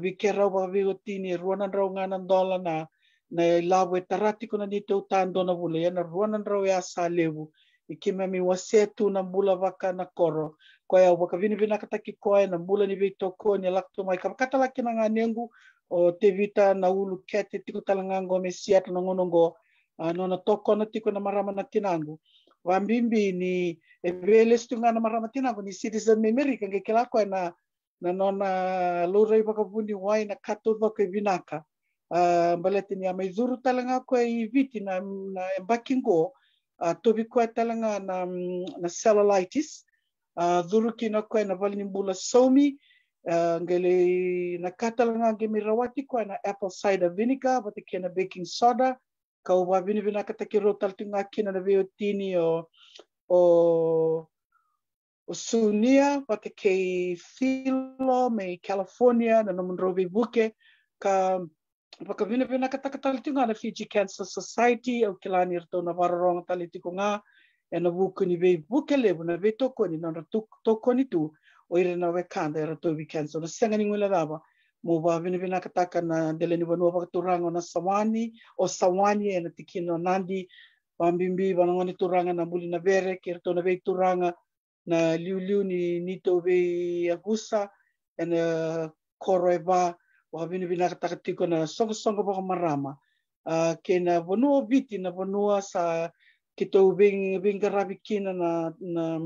vi ke rawa vevu tini ruanan rau nganan dola na na lavu e tarati kuna ni te utan dona bula yana ruanan rau e asa levu i ke mea mi wasetu na bula waka na koro koe au waka vini vina kataki koe na bula ni vei toko ni lakto mai kapakata laki na nganengu o te vita na ulu kete tiku talangango me siata na ngonongo uh, toko na tiku na marama na tinangu. ni, eve eh, tunga tongana maramatinako ni citizen amerika ngekelako na na nanona lorai vakavuni wai na katovako evinaka uh, ah, baletini amaizuru talanga koe i viti na, na embakingo uh, ah, tovi koe talanga na, na cellulitis uh, ah, zuru kina koe na valinimbula somi uh, ngele na katalanga nge mirawati koe na apple cider vinegar vatakia na baking soda kau wa vini vina ka taki ro tal tinga kina na veo tini o o o sunia wa te kei filo me California na namun rovi buke ka Waka vina vina ka taka talitinga na Fiji Cancer Society au kilani rato na wararonga talitiko ngā e na wuku ni vei buke lebu na vei toko ni na toko tu o ira na wekanda e rato vi cancer na senga ni ngwela dawa. mova vina vina kataka na dele ni vanua na sawani o sawani e na tikino nandi pambimbi vanangoni turanga na muli na vere kerto na vei turanga na liuliu ni nito vei agusa e na koro e va wakavina vina kataka tiko na songo baka marama uh, ke na vanua viti na sa kito ving vingaravi kina na, na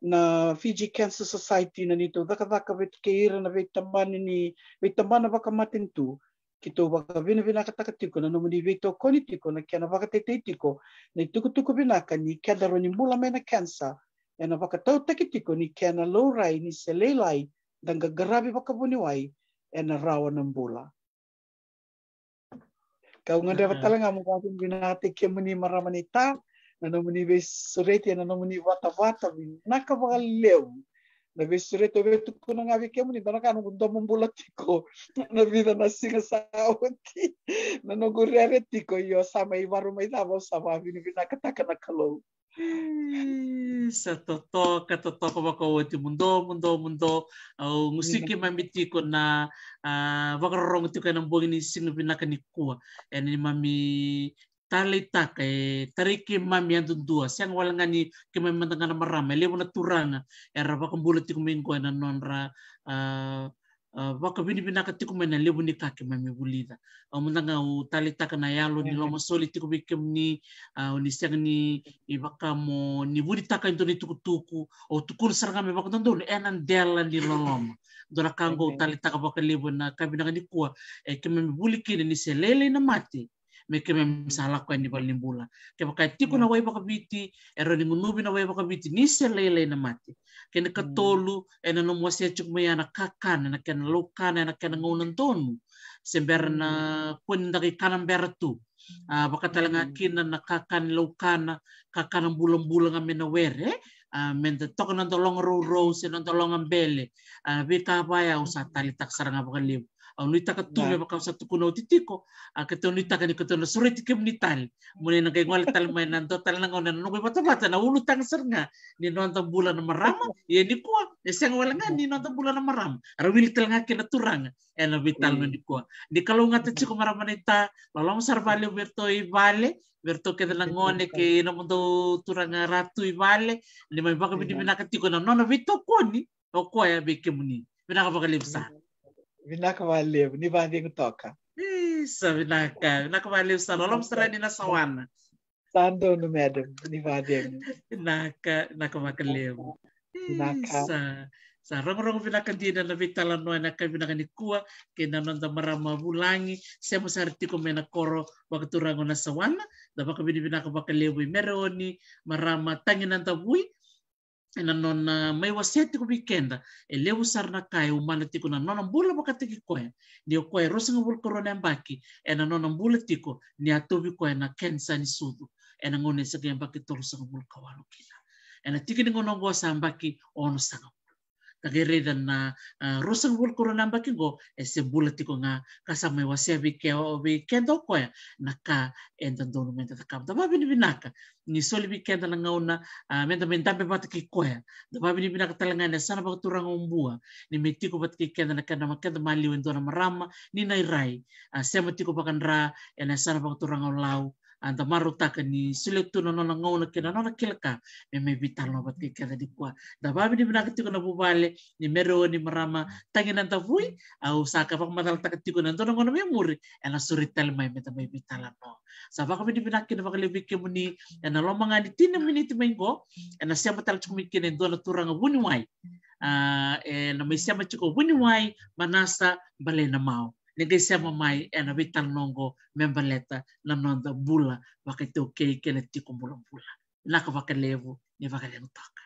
na Fiji Cancer Society na nito daka daka vet keira na vet tamani ni vet tamana baka matin tu kito baka bina bina kata katiko na nomuni vet koni tiko na kiana baka tete tiko na tuku tuku bina ka ni kada roni mula mena cancer na baka tau takitiko ni kiana lowrai ni selelai danga garabi baka buniwai ena rawa na bula. Kau nga dapat mm-hmm. talaga mukha kong binati kemuni maramanita nanomini be sureti nanomini wata wata bi nakaba leu na be sureti be tuku na ngabe kemu ni tanaka no gundo mumbula tiko na vida na singa na no gurere tiko yo sama i waru sama bi ni na kataka na sa toto ka toto ko ba ko ti mundo mundo mundo musiki mm-hmm. mami ko na wakarorong ti ko na bongini sinu pinaka ni kuwa mami talita ke tari kimam yang tuntua siang wala nga kemam kimam matangana marama lewo na turanga era eh, baka eh, bulat tiku kumin ko nonra bini bina ka ti kumin na lewo eh, ni kake mami bulida o mutanga iya. o talita ka na ni loma soli tiku kumin ni ni siang ni iba mo ni bulita ka ito ni tukutuku tuku tukun sarga me baka nandun enan dela ni loma dora kango talita ka baka na kabina ni kuwa e kimam kini ni selele na mati mekeme misalako ni bal nimbula ke baka tiku na wai baka biti ero ni ngunubi na wai baka biti ni se lele na mate ke ne mm. katolu ena no mwasi ya chuk me ya ana kakana na ken lokana na ken ngonan tonu sember na mm. kun dari kanan bertu mm. a ah, baka talanga kina na kakan lokana kakana bulang-bulang amena were Uh, ah, menta na tolong row se na tolong ambele uh, ah, bika pa ya usah tali tak sarang au ni taka tuli ba sa tuku no titiko a ke tonu taka ni suri sore tike mnital muni na kai ngol tali mai nan to na ngone na e ba bata na ulu tang sernga ni nonton bulan marama ye ni kua e seng wala nga ni nonton bulan marama ara wili tali nga ke na e na vital na ni kua ni kalau nga te chiko marama ni ta lalong sar vale berto i vale berto ke dela ngone ke na mundo turanga ratu i vale ni mai baka bidi menakati ko na nona vito koni o koya be kemuni menaka baka vinaka malevo ny vandiagny toka isa vinaka vinaka malevo sana alao misirani na sahoana sany dono madam ny ya vandiagny vinaka vinaka makalevo isa sa rongorongor vinakadia na vitalanao anaka vinakani kua ke nanonda maramavulangi semo sari tiko mena koro wakaturango na sawana da baka vini vinaka bakalevo imereoni marama tanginanta vui ena nona mai wasia tiko weekenda e levu saranakai umana tiko na nona bula vakatiki koe dio koe rosinga bula korona baki ena nona bula tiko ni atovi koe na kensa ni sudu ena ngone sege baki tolu sanga bula kawalo e ena tiki ni ngona gosa baki ono sanga rusang rosan kuro namba kigo e se bula tiko nga kasa wasia bi o kendo ko ya na ka enda menta ta kam ta ba bini binaka ni soli bi kenda na una menta menta be bata ki ko ya da ba bini binaka talanga na sana ba turang umbua ni metiko bata ki kenda na ma kenda mali wendo na marama ni nai se sema tiko bakan ra na sana ba turang lau anta marutaka ni silektu no nona ngau na kena nona kilka e me vital no bat ke kada di kwa da babi ni bina ketiko na bubale ni mero ni marama tangi nanta vui au saka fak matal tak ketiko na nona memuri ena suritel mai meta me vital no sa fak bi ni bina kina fak lebi ke muni ena lo manga di tina minute mai ena sia matal chumi ndona turanga wuni wai ah, na mai sia machiko wuni wai manasa bale mau negesema mai ena vital nongo member letter na nonda bula wakati okei kene tiko bula bula naka vakalevu ni vakalenu taka